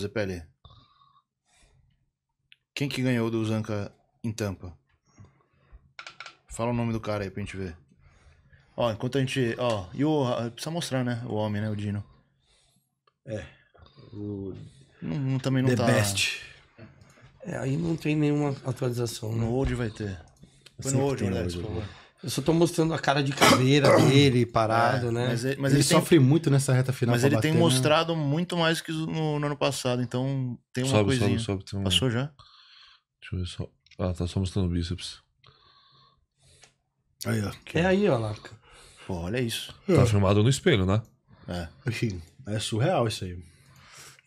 Quem que ganhou do Zanca em Tampa. Fala o nome do cara aí pra gente ver. Ó, enquanto a gente. Ó, e o. Precisa mostrar, né? O homem, né? O Dino. É. O. Não, também não The tá. Best. É, aí não tem nenhuma atualização. Né? No Old vai ter. Foi assim no Old, né? Por favor. Eu só tô mostrando a cara de caveira dele, parado, é, né? Mas, ele, mas ele, ele tem... sofre muito nessa reta final. Mas ele bater, tem né? mostrado muito mais que no, no, ano passado, então tem uma sobe, coisinha. Sobe, sobe, tem um... Passou já? Deixa eu ver só. Ah, tá só mostrando o bíceps. Aí, ó. É aí, ó, lá. Pô, olha isso. Tá é. filmado no espelho, né? É. Enfim, é surreal isso aí.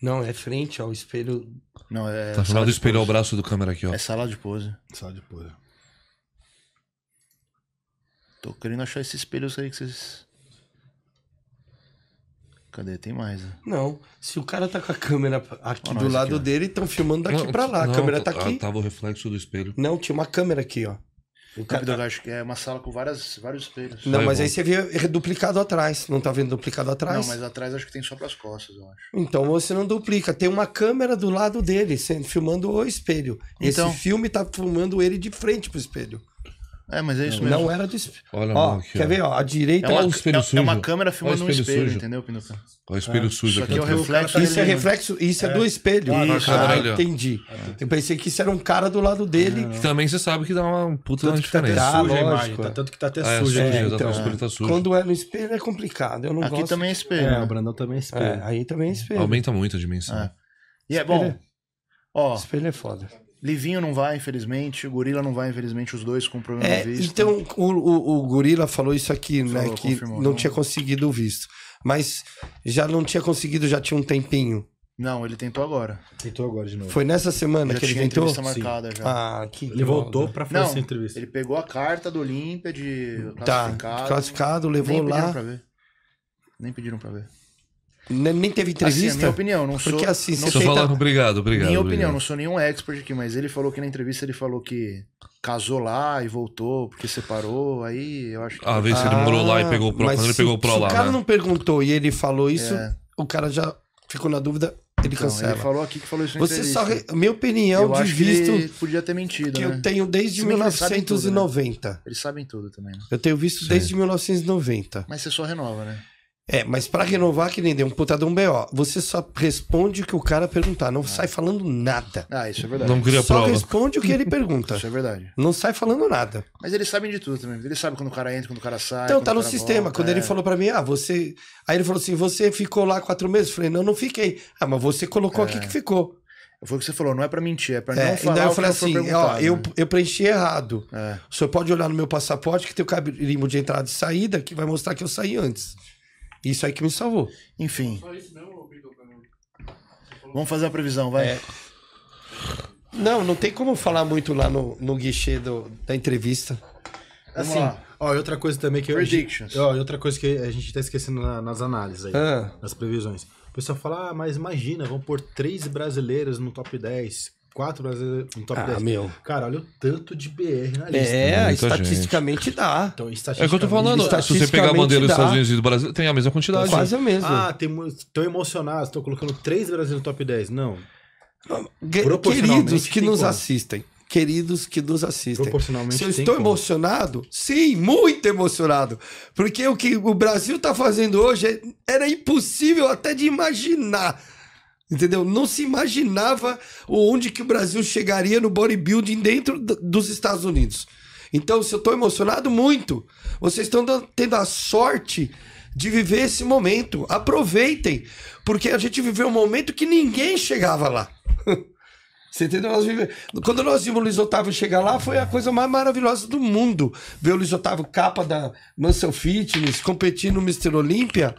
Não, é frente ao espelho. Não, é. Tá filmado é o espelho ao braço do câmera aqui, ó. É sala de pose. Sala de pose. Tô querendo achar esses espelhos aí que vocês. Cadê? Tem mais, né? Não. Se o cara tá com a câmera aqui do lado aqui, dele, estão filmando daqui para pra lá. Não, a câmera tá ah, aqui. Tava o reflexo do espelho. Não, tinha uma câmera aqui, ó. O acho que é uma sala com várias, vários espelhos. Não, tá mas aí você vê duplicado atrás. Não tá vendo duplicado atrás? Não, mas atrás acho que tem só pras costas, eu acho. Então você não duplica. Tem uma câmera do lado dele, sendo filmando o espelho. Então... Esse filme tá filmando ele de frente pro espelho. É, mas é isso não, mesmo. Não era do espelho. Olha, ó, aqui, quer ó. ver? Ó, a direita. É uma, é, é uma câmera filmando um espelho, entendeu, Pinuca? Olha o espelho é. sujo aqui. Isso, aqui é o reflexo, isso é reflexo, isso é, é, é. do espelho. Ah, isso. ah entendi. Eu pensei que isso era um cara do lado dele. Que também você sabe que dá uma puta tanto tá diferença. Tá suja lógico, a imagem, tá, tanto que tá até ah, É, então, espelho tá sujo. Quando é no espelho é complicado. Eu não aqui também é espelho. É, né? o Brandão também é espelho. É, aí também é espelho. Aumenta muito a dimensão. E é bom. Espelho é foda. Livinho não vai, infelizmente. O Gorila não vai, infelizmente, os dois com problema é, de visto. Então, o, o, o, Gorila falou isso aqui, né, falou, né? Que não, não, tinha conseguido o visto. Mas já não tinha conseguido, já tinha um tempinho. Não, ele tentou agora. Tentou agora de novo. Foi nessa semana já que ele tentou? Entrevista marcada Sim. já. Ah, que Ele voltou para fazer não, essa entrevista. Ele pegou a carta do Olímpia de tá, classificado. Tá, classificado, levou nem lá. Pediram pra ver. Nem pediram para ver. Nem teve assim, entrevista? Assim, minha opinião, não sou... Porque assim, não você tenta... falando, obrigado, obrigado. Minha obrigado. opinião, não sou nenhum expert aqui, mas ele falou que na entrevista ele falou que casou lá e voltou porque separou, aí eu acho que... Ah, vê se ele ah, morou lá e pegou o pro, mas quando ele se, pegou o pro lá, o cara né? não perguntou e ele falou isso, é. o cara já ficou na dúvida, ele então, Ele falou aqui que falou isso na Você só... Minha opinião eu de visto... podia ter mentido, Que né? eu tenho desde Sim, 1990. Eles sabem tudo, né? Eles sabem tudo também, né? Eu tenho visto Sim. desde 1990. Mas você só renova, né? É, mas para renovar, que nem deu um puta de um BO, você só responde o que o cara perguntar, não ah. sai falando nada. Ah, isso é verdade. Não cria só prova. Só responde o que ele pergunta. isso é verdade. Não sai falando nada. Mas eles sabem de tudo também. Eles sabem quando o cara entra, quando o cara sai. Então, tá no sistema. Volta, quando é. ele falou para mim, ah, você. Aí ele falou assim: você ficou lá quatro meses? Eu falei, não, não fiquei. Ah, mas você colocou é. aqui que ficou. Foi o que você falou, não é para mentir, é para é, não então falar. Então eu falei assim, ó, eu, né? eu preenchi errado. É. O senhor pode olhar no meu passaporte que tem o carimbo de entrada e saída que vai mostrar que eu saí antes. Isso aí que me salvou. Enfim. Vamos fazer a previsão, vai. É. Não, não tem como falar muito lá no, no guichê do, da entrevista. Assim. Ó, e outra coisa também que eu. Predictions. Ó, e outra coisa que a gente tá esquecendo na, nas análises aí, ah. nas previsões. O pessoal fala, ah, mas imagina, vão pôr três brasileiros no top 10 quatro brasileiros no top ah, 10. Meu. Cara, olha o tanto de BR na lista. É, estatisticamente gente. dá. Então, estatisticamente, é o que eu tô falando. Se você pegar a bandeira dos Estados Unidos e do Brasil, tem a mesma quantidade. Então, quase a mesma. Ah, tô emocionado, emocionados, estão colocando três brasileiros no top 10. Não. Queridos que nos assistem. Queridos que nos assistem. Proporcionalmente Se eu estou como. emocionado, sim, muito emocionado. Porque o que o Brasil está fazendo hoje é, era impossível até de imaginar Entendeu? Não se imaginava onde que o Brasil chegaria no bodybuilding dentro dos Estados Unidos. Então, se eu estou emocionado muito, vocês estão tendo a sorte de viver esse momento. Aproveitem, porque a gente viveu um momento que ninguém chegava lá. Você entendeu? Nós vive... Quando nós vimos o Luiz Otávio chegar lá, foi a coisa mais maravilhosa do mundo. Ver o Luiz Otávio capa da Mansell Fitness, competir no Mr. Olímpia.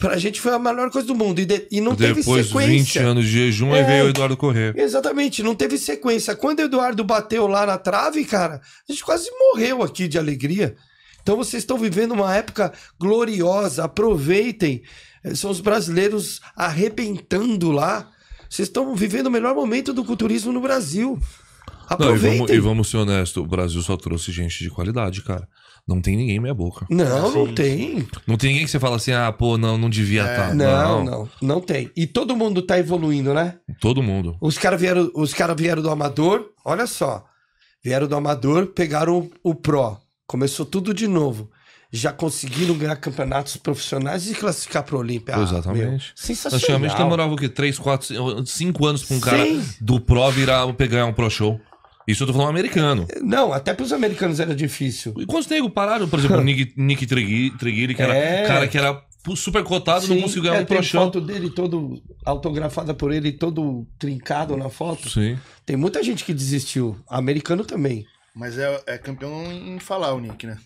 Pra gente foi a melhor coisa do mundo. E, de, e não Depois teve sequência. Depois 20 anos de jejum, é, aí veio o Eduardo correr. Exatamente, não teve sequência. Quando o Eduardo bateu lá na trave, cara, a gente quase morreu aqui de alegria. Então vocês estão vivendo uma época gloriosa, aproveitem. Eh, são os brasileiros arrebentando lá. Vocês estão vivendo o melhor momento do culturismo no Brasil. Aproveitem. Não, e, vamos, e vamos ser honestos, o Brasil só trouxe gente de qualidade, cara. Não tem ninguém meia boca. Não, é, não tem. Não tem ninguém que você fala assim, ah, pô, não, não devia estar. É. Tá. Não, não, não, não, tem. E todo mundo tá evoluindo, né? Todo mundo. Os caras vieram, os cara vieram do amador, olha só. Vieram do amador, pegaram o, o pró. Começou tudo de novo já conseguiram ganhar campeonatos profissionais e classificar para o Olímpia. Ah, Exatamente. Ah, que sensacional. Antigamente demorava o quê? 3, 4, 5 anos para um cara Sim. do Pro virar pegar um Pro Show. Isso eu tô falando americano. É, não, até pros americanos era difícil. E quantos nego pararam, por exemplo, o Nick, Nick Trigiri, que era é... cara que era super cotado, Sim, não conseguiu ganhar é, um tem foto dele todo autografada por ele, todo trincado na foto. Sim. Tem muita gente que desistiu. Americano também. Mas é, é campeão em falar o Nick, né?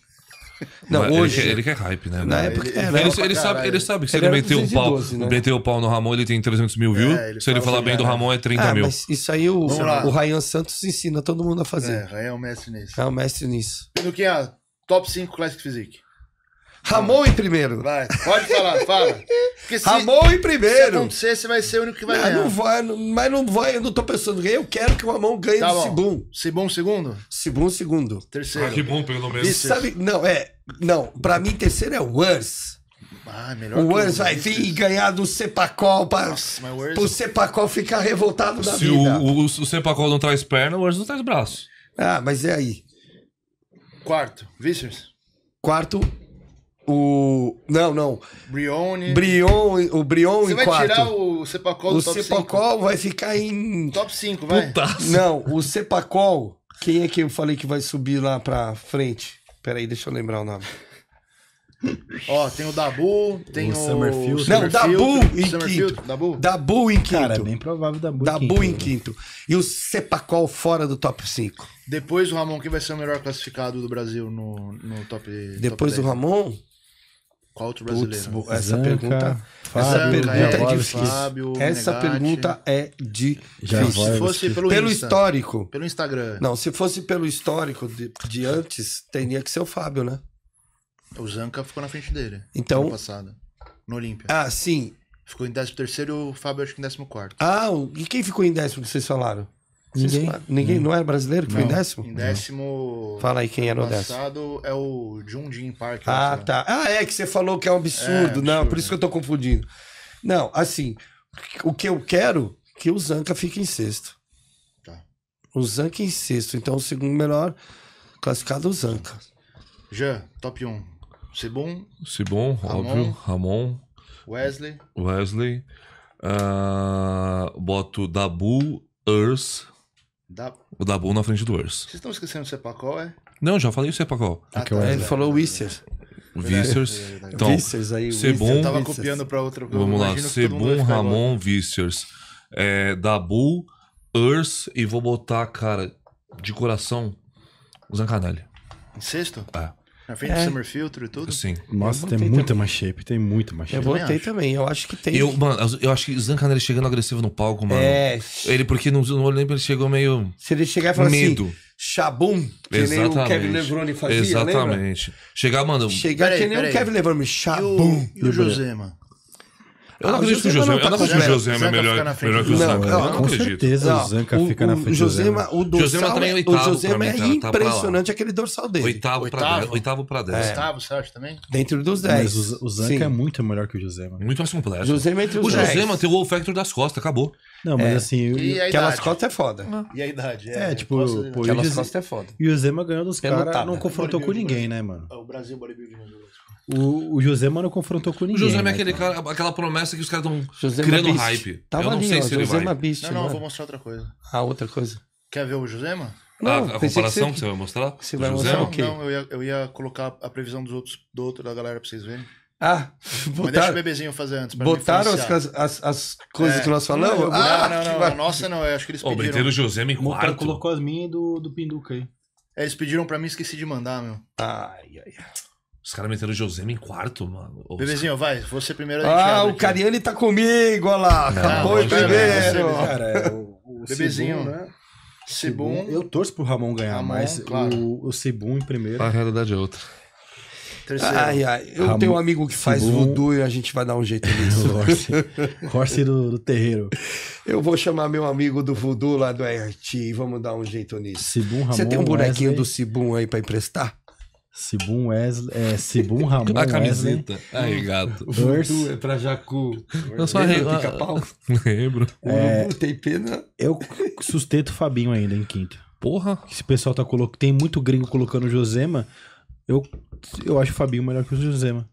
Não, Mas hoje. Ele, ele quer hype, né? Na época. Ele, ele, é, ele, sabe, ele sabe que se ele, é meter, um pau, né? meter o pau no Ramon, ele tem 300 mil é, views. É, se ele falar bem do Ramon, é 30 ah, mil. Mas isso aí o, o Rayan Santos ensina todo mundo a fazer. É, Rayan é o mestre nisso. É o mestre nisso. Pedro Quinha, top 5 Classic Physique. Ramon em primeiro. Vai, pode falar, fala. Porque se, Ramon em primeiro. Se acontecer, você vai ser o único que vai ganhar. Não, vai, não, mas não vai, eu não tô pensando Eu quero que o Ramon ganhe tá do Cibum. Cibum segundo? Cibum segundo. Terceiro. Ah, que bom, pelo menos. E sabe, não, é, não, pra mim terceiro é o Wurz. Ah, o Wurz vai vir e ganhar do Sepacol pra, Nossa, pro ficar revoltado da vida. Se o, o, o não traz perna, o Wurz não traz braço. Ah, mas é aí. Quarto, Vicers. Quarto, o. Não, não. Brione. Brion, o Brion Você em vai quarto. tirar o Cepacol do o top Cepacol 5. vai ficar em. Top 5, vai. Putaço. Não, o Cepacol. Quem é que eu falei que vai subir lá pra frente? Peraí, deixa eu lembrar o nome. Ó, tem o Dabu, tem o. o... Summerfield. Não, Dabu em quinto. Dabu? Dabu em quinto. Cara, é bem provável Dabu, Dabu em quinto. Dabu né? em quinto. E o Cepacol fora do top 5. Depois o Ramon, que vai ser o melhor classificado do Brasil no, no top. Depois top o Ramon? Qual outro brasileiro? essa Zanca, pergunta, é Fábio, essa pergunta é difícil. Fábio, essa pergunta é difícil. Se fosse pelo, pelo histórico. Pelo Instagram. Não, se fosse pelo histórico de, de antes, teria que ser o Fábio, né? O Zanca ficou na frente dele. Então. Ano passado. No Olímpia. Ah, sim. Ficou em 13 terceiro, o Fábio acho que em 14 quarto. Ah, e quem ficou em décimo que vocês falaram? Ninguém, ninguém não era brasileiro que não. foi em décimo? Em décimo. Não. Fala aí quem era o décimo. passado é o Jundin Park. Ah, né? tá. Ah, é que você falou que é um absurdo. É, absurdo. Não, por isso que eu tô confundindo. Não, assim, o que eu quero é que o Zanca fique em sexto. Tá. O Zanca em sexto. Então, o segundo melhor classificado é o Zanca. Jean, top 1. Cibum. Cibum, Ramon, óbvio. Ramon. Wesley. Wesley. Uh, boto Dabu, Earth da... O Dabu na frente do Urso. Vocês estão esquecendo de Sepacol, é? Não, já falei o Sepacol. Ah, tá. é, ele falou Wissers. Vissers. Então, Vissers aí, Sebum, Eu tava copiando pra outra. Vamos lá, Sebum, Ramon, Vissers. É, Dabu, Urs e vou botar, cara, de coração, o Zancanelli. Em sexto? É. Na frente é. do Summer Filtro e tudo? Sim. Nossa, tem muita mais shape, tem muito mais shape. Eu botei também, eu acho que tem. Eu, mano, eu acho que o Zancan chegando agressivo no palco, mano. É. Ele, porque não no Olimpo ele chegou meio. Se ele chegar e falar assim, medo. assim. Shabum, que Exatamente. nem o Kevin Levrone fazia, Exatamente. Lembra? Chegar, mano... Chegar peraí, que nem peraí. o Kevin Levrone, Shabum. E o, e o José, mano? Eu não ah, acredito que o Josema. é melhor, melhor que o Zanca. Não, com certeza o Zanca fica na frente. O Josema, tá é oitavo. O Josema é impressionante aquele dorsal dele. Oitavo pra 10. Oitavo é. Oitavo, você acha também? Dentro dos 10. Mas o Zanca é muito melhor que o Josema. Muito mais completo. o Josema tem o Wolf Factor das costas, acabou. Não, mas é. assim, aquelas costas é foda. E a idade? É, é tipo, aquelas costas é foda. E o Zema ganhou dos caras, não confrontou com ninguém, né, né mano? O Brasil Bodybuilding né, o, o José, mano, confrontou com ninguém. O José é né, aquele cara, aquela promessa que os caras estão criando Mabiste. hype. Tava eu não ali, sei ó, se José ele vai. Mabiste, não, não, eu né? vou mostrar outra coisa. Ah, outra coisa. Quer ver o Josema? Ah, a, a comparação que você... vai mostrar? Você vai José? mostrar? Não, não eu, ia, eu, ia, colocar a previsão dos outros, do outro, da galera pra vocês verem. Ah, botaram, Mas deixa o bebezinho fazer antes. botaram as, as, as, coisas é. que nós falamos? Não, ah, não, não, não. Nossa, não, eu acho que eles pediram. O Briteiro José é me colocou as minhas do, do Pinduca aí. É, eles pediram pra mim, esqueci de mandar, meu. Ai, ai, ai. Os caras meteram o Josema em quarto, mano. Bebezinho, vai, você primeiro. Ah, o Cariani tá comigo, olha lá. Não, primeiro. Não, cara, é o, o Bebezinho, Cibum, né? Cibum. Eu torço pro Ramon ganhar, Ramon, mas claro. o, Sebum em primeiro. A realidade é outra. Terceiro. Ai, ai. Eu Ramon, tenho um amigo que faz Cibum. voodoo e a gente vai dar um jeito nisso. Corse do, do terreiro. Eu vou chamar meu amigo do voodoo lá do RT e vamos dar um jeito nisso. Cibum, Ramon, Você tem um bonequinho Wesley. do Cibum aí pra emprestar? Sibum Wesley. É, Sibum Ramon. A camiseta. Wesley. Aí, hum. gato. Words é pra Jacu. Eu só lembro. Re... Pica-pau. Lembro. É, tem pena. Eu sustento o Fabinho ainda em quinto. Porra. Esse pessoal tá colocando. Tem muito gringo colocando o Josema. Eu, eu acho o Fabinho melhor que o Josema.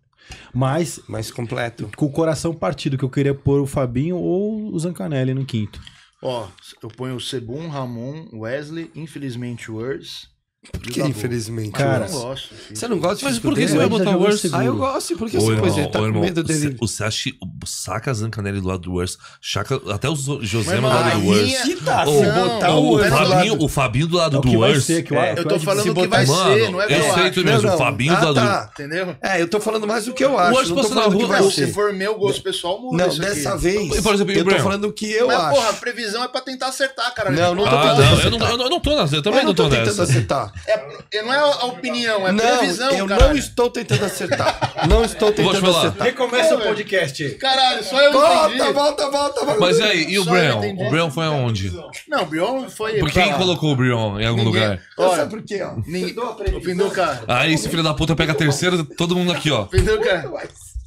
Mas. Mais completo. Com o coração partido, que eu queria pôr o Fabinho ou o Zancanelli no quinto. Ó, eu ponho o Sebum, Ramon, Wesley, infelizmente o Urs. Por que, infelizmente? Cara, eu não gosto. Filho. Você não gosta de Mas por que você vai botar o Urso? Ah, eu gosto. Por que você pois é, tá com medo dele? O acha saca a Zancanelli do lado do Urso. Chaca, até o Josema é é do lado do Urso. Que tá, oh, botar o, Fabinho, o Fabinho do lado é do Urso. Eu tô falando o que vai ser, não é verdade eu acho. mesmo, o Fabinho do ah, lado tá, entendeu? É, eu tô falando mais do que eu acho. O Urso passou na rua. Se for meu gosto pessoal, muda Não, dessa vez, eu tô falando o que eu acho. Mas, porra, a previsão é pra tentar acertar, cara. Não, não tô ah, tentando Eu não tô nessa, eu também não tô tentando acertar. É, é, não é a opinião, é não, previsão. Eu caralho. não estou tentando acertar. Não estou tentando acertar. Recomeça o podcast. Caralho, só eu volta, entendi. Volta, volta, volta. Mas aí, e o Brion? O Brion foi aonde? Não, o Brion foi. Por quem colocou o Brion em algum Ninguém. lugar? Olha, por quê, ó. Ninguém. O Pinduca. Aí ah, esse filho da puta pega a terceira, todo mundo aqui, ó. Pinduca.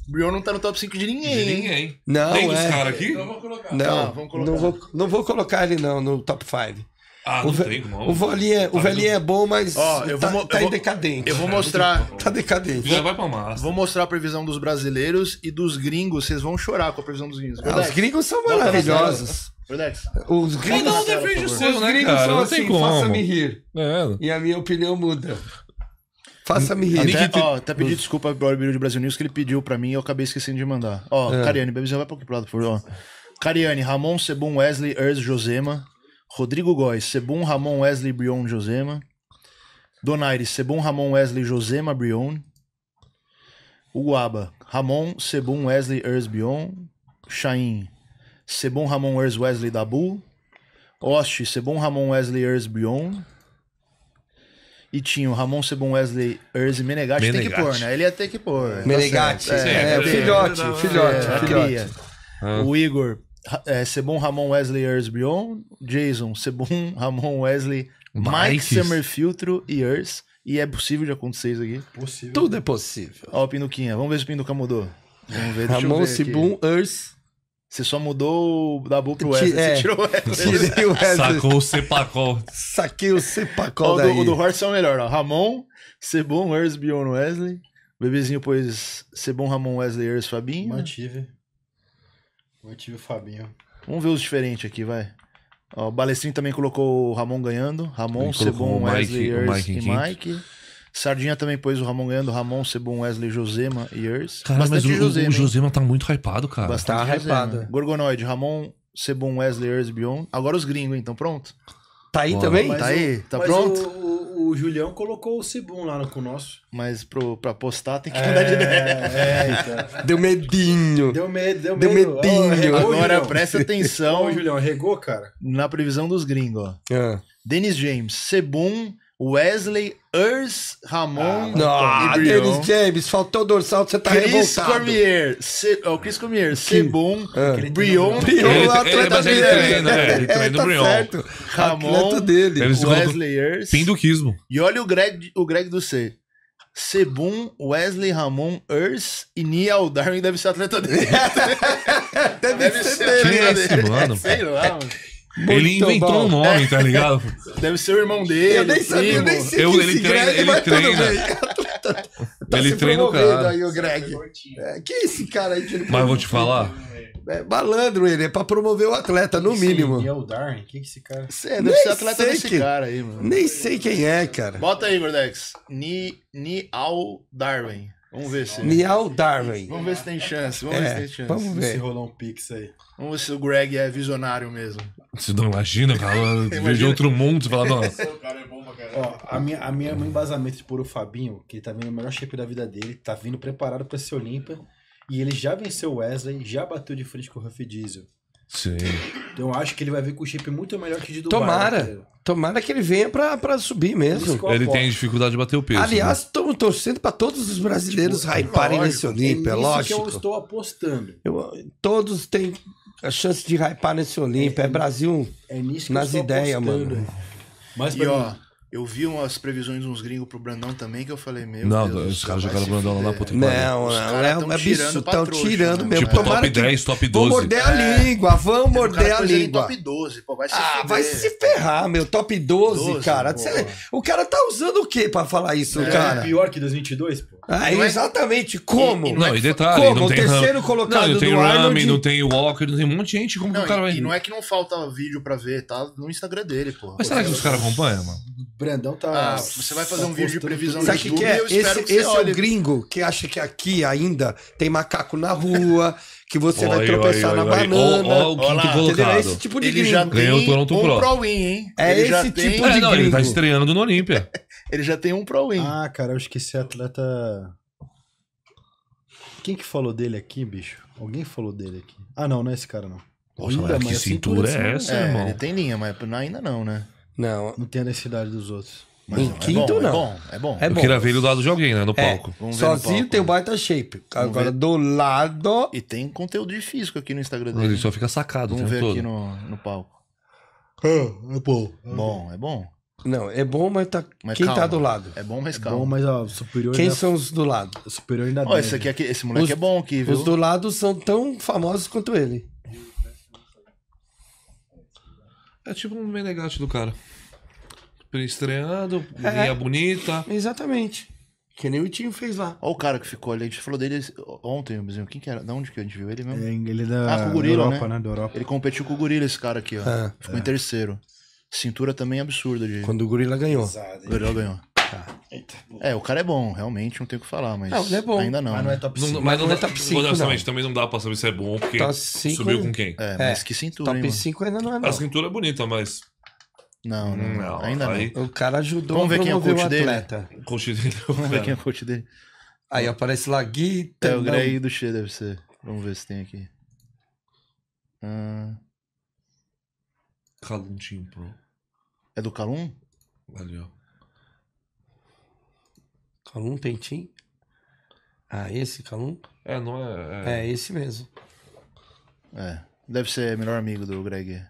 Brion não tá no top 5 de ninguém. De ninguém. Não, Tem é. dos caras aqui? Não, vou colocar. Não, não, ah, vamos colocar. Não vou, não vou colocar ele não no top 5. Ah, o, ve... o, velhinho, é- velhinho é bom, mas Ó, eu tá, vou, tá, tá eu vou, decadente. Eu vou mostrar. tá decadente. Já vai pra massa. Vou mostrar a previsão dos brasileiros e dos gringos. Vocês vão chorar com a previsão dos gringos. Ah, os gringos são maravilhosos. Os gringos, Cada um defende o seu, né, São não assim, tem como. Faça-me rir. É. E a minha opinião muda. Faça-me rir. Até, te... ó, até hum. desculpa pro Barbeiro de Brasil News que ele pediu pra mim e eu acabei esquecendo de mandar. Ó, é. Cariane, bebê, vai pra que lado, por favor. Cariane, Ramon, Sebum, Wesley, Erz, Josema. Rodrigo Góes, Sebum, Ramon, Wesley, Brion, Josema. Donaire Sebum, Ramon, Wesley, Josema, Brion. Uaba, Ramon, Sebum, Wesley, Erz Brion. Chain, Sebum, Ramon, Erz Wesley, Dabu. Oste, Sebum, Ramon, Wesley, Erz Brion. E tinha o Ramon Sebum Wesley Erzi Menegatti, tem que pôr, né? Ele ia ter que pôr. Menegatti, tá é, é, é, filhote, é, filhote, é, filhote. Ah. O Igor é, Sebon Ramon Wesley Urs Jason, Sebon Ramon Wesley Mike, Mike Summerfiltro e Urs. E é possível de acontecer isso aqui. Possível. Tudo é possível. Ó, o Pinduquinha, vamos ver se o Pinduca mudou. Vamos ver, deixa Ramon Sebon Urs. Você só mudou da Bu pro Wesley. É, você tirou o Wesley. Tirei o Wesley. Sacou o Cepacol. Saquei o Cepacol daí. O do, Horst é o melhor, ó. Ramon, Sebon, Urs, Bion, Wesley. Bebezinho, pois, Sebon, Ramon, Wesley, Urs, Fabinho. Mantive. Eu tive o Fabinho. Vamos ver os diferentes aqui, vai. Ó, o Balestrinho também colocou o Ramon ganhando. Ramon, Sebum, Wesley, Earth e Mike. Sardinha também pôs o Ramon ganhando, Ramon, Sebum, Wesley, Josema e Earth. Cara, Bastante mas o Josema, o Josema tá muito hypado, cara. Bastante tá hypado. Gorgonoid, Ramon, Sebum, Wesley, Ers, Beyond. Agora os gringos, então, pronto? Tá aí Bora. também? Tá aí, tá mas pronto? O, o Julião colocou o Cebum lá no com o nosso. Mas pro, pra postar tem que é, mudar de ideia. É, então. Deu medinho. Deu medo, deu, deu medinho. Oh, regou, Agora Julião. presta atenção. Ô, Julião, regou, cara? Na previsão dos gringos, ó. É. Dennis James, Cebum Wesley, Urs, Ramon, ah, e Brion. Dennis James, faltou o dorsal, você tá Chris revoltado. Cormier, C, oh, Chris Cormier, Sebum, ah. Brion, Brion ele, atleta ele, mas ele treina, é, ele treina é, tá o Brion. Certo. Ramon, é dele. Wesley, Urs. Pinduquismo. E olha o Greg, o Greg do C. Sebum, Wesley, Ramon, Urs e Neil Darwin deve ser atleta dele. deve, deve, ser, ser dele. Quem é esse, mano? Sei lá, mano ele inventou bom. um nome, é. tá ligado? Deve ser o irmão dele. Eu nem sabia, eu nem sei eu, ele esse treina, Greg, ele mas treina. Tá, tá, tá ele treina o cara. aí o Greg. É, que é esse cara aí que ele Mas vou te falar. É malandro ele, é pra promover o atleta, no esse mínimo. E é o Darwin? Quem que esse cara? É? Cê, é, deve nem ser atleta desse que... cara aí, mano. Nem sei quem é, cara. Bota aí, Gordex. Ni, Ni Darwin. Vamos ver se. Nial Darwin. Vamos ver se tem chance. Vamos é, ver se tem chance. Vamos ver. Se rolar um pix aí. Vamos ver se o Greg é visionário mesmo. Você não imagina, cara. imagina. de outro mundo, falar, nossa. O cara é bom pra caralho. a minha, a minha meu embasamento de puro Fabinho, que tá vindo é o melhor shape da vida dele, tá vindo preparado pra ser Olímpia. E ele já venceu o Wesley, já bateu de frente com o Ruff Diesel. Sim. Então eu acho que ele vai vir com o shape muito melhor que o de Dubai. Tomara. Né, tomara que ele venha pra, pra subir mesmo. Ele tem dificuldade de bater o peso. Aliás, né? tô, torcendo pra todos os brasileiros tipo, hyparem nesse Olímpia, é lógico. É que eu estou apostando. Eu, todos têm a chance de hypar nesse Olímpia. É, é, é Brasil é nas ideias, mano. Mas e, ó, eu vi umas previsões de uns gringos pro Brandão também que eu falei, meu não, Deus. Não, os caras jogaram o Brandão lá na puta que Não, não, é um absurdo. Estão tirando né? mesmo. Tipo, Tomara top 10, top 12. Vão morder é, a língua, vão morder a língua. Top 12, pô, vai se Ah, foder. vai se ferrar, meu. Top 12, 12 cara. Cê, o cara tá usando o quê pra falar isso, é, cara? É pior que 2022, pô. Ah, é? exatamente. Como? E, e não, é não, e detalhe. Como? Não tem o terceiro colocado não, não tem do Rami, não tem Walker, não tem um monte de gente. Como que o cara vai. E não é que não falta vídeo pra ver, tá no Instagram dele, pô. Mas será que os caras acompanham, mano? Brandão tá. Ah, você vai fazer um vídeo de previsão sabe YouTube. Que é? Esse, que esse é o gringo que acha que aqui ainda tem macaco na rua, que você oi, vai tropeçar oi, na oi, banana. Ó, o quinto colocado. É esse tipo de ele gringo. Já Ganhou o Toronto um Pro. Pro win, hein? É ele esse tipo tem... tipo é, de não, gringo. Ele tá estreando no Olímpia. ele já tem um Pro Win. Ah, cara, eu esqueci atleta. Quem que falou dele aqui, bicho? Alguém falou dele aqui. Ah, não, não é esse cara, não. Poxa, Linda, mas que assim, cintura, cintura é assim, essa, né? é, irmão? Ele tem linha, mas ainda não, né? Não. Não tem a necessidade dos outros. Mas em não, é quinto, é bom, não. É bom, é bom. É Eu queria ver ele do lado de alguém, né? No é. palco. Vamos no Sozinho palco, tem o né? baita shape. Agora, ver. do lado. E tem conteúdo de físico aqui no Instagram dele. Ele só fica sacado. Vamos o ver todo. aqui no, no palco. Ah, é, é bom. Bom, é bom. Não, é bom, mas tá. Mas quem tá do lado? É bom, mas É calma. bom, mas ó, o superior Quem ainda, são os do lado? o superior ainda Ó, esse, aqui, aqui- né? esse moleque Os- é bom aqui, viu? Os do lado são tão famosos quanto ele. É tipo um Menegate do cara. Estreando, linha é, é. bonita. Exatamente. Que nem o Itinho fez lá. Olha o cara que ficou ali. A gente falou dele ontem, o Quem que era? De onde que a gente viu ele mesmo? É, ele é da, ah, com o gorila, Europa, né? né? Da Europa. Ele competiu com o gorila, esse cara aqui, ó. É, Ficou em terceiro. Cintura também absurda. De... Quando o gorila ganhou. Exato, o gorila ganhou. Eita, é, o cara é bom, realmente, não tem o que falar, mas não, é bom, ainda não. Mas não é né? top 5. Não, mas não, não é, é top 5. Honestamente, também não dá pra saber se é bom, porque subiu com é- quem. É, mas é. que cintura, Top 5 ainda não é bom. A cintura é bonita, mas... Não, hum, não, não ainda aí... não. O cara ajudou Vamos ver quem é o coach dele. coach dele. Vamos ver quem é o coach dele. Aí aparece lá Guita. É o Grey do Che, deve ser. Vamos ver se tem aqui. Ah... Calum Team Pro. É do Calum? Valeu. Calum Pentim? Ah, esse Calum? É, não é, é. É, esse mesmo. É. Deve ser melhor amigo do Greg.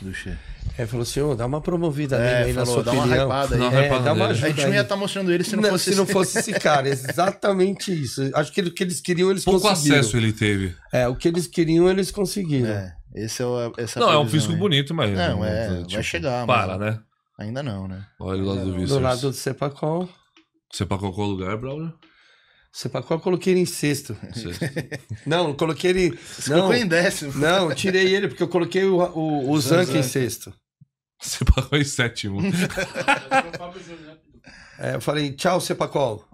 Do Che. É, falou assim, oh, dá uma promovida é, nele aí falou, na sua dá opinião. Uma aí. Dá uma, é, dá uma ajuda a gente não ia estar tá mostrando ele se não, não fosse se esse... não fosse esse cara. É exatamente isso. Acho que o que eles queriam, eles Pouco conseguiram. Pouco acesso ele teve. É, o que eles queriam, eles conseguiram. É, esse é o, essa é Não, é um físico aí. bonito, mas... Não, é, tipo, vai chegar. Para, né? Ainda não, né? Olha o lado do Vício. Do lado do Sepacol. Você pagou qual lugar, Braulio? Você pacou, eu coloquei ele em sexto. sexto. não, eu coloquei ele. Você não, em décimo. Não, eu tirei ele porque eu coloquei o, o, o Zank em sexto. Você pacou em sétimo. é, eu falei, tchau, Sepacol.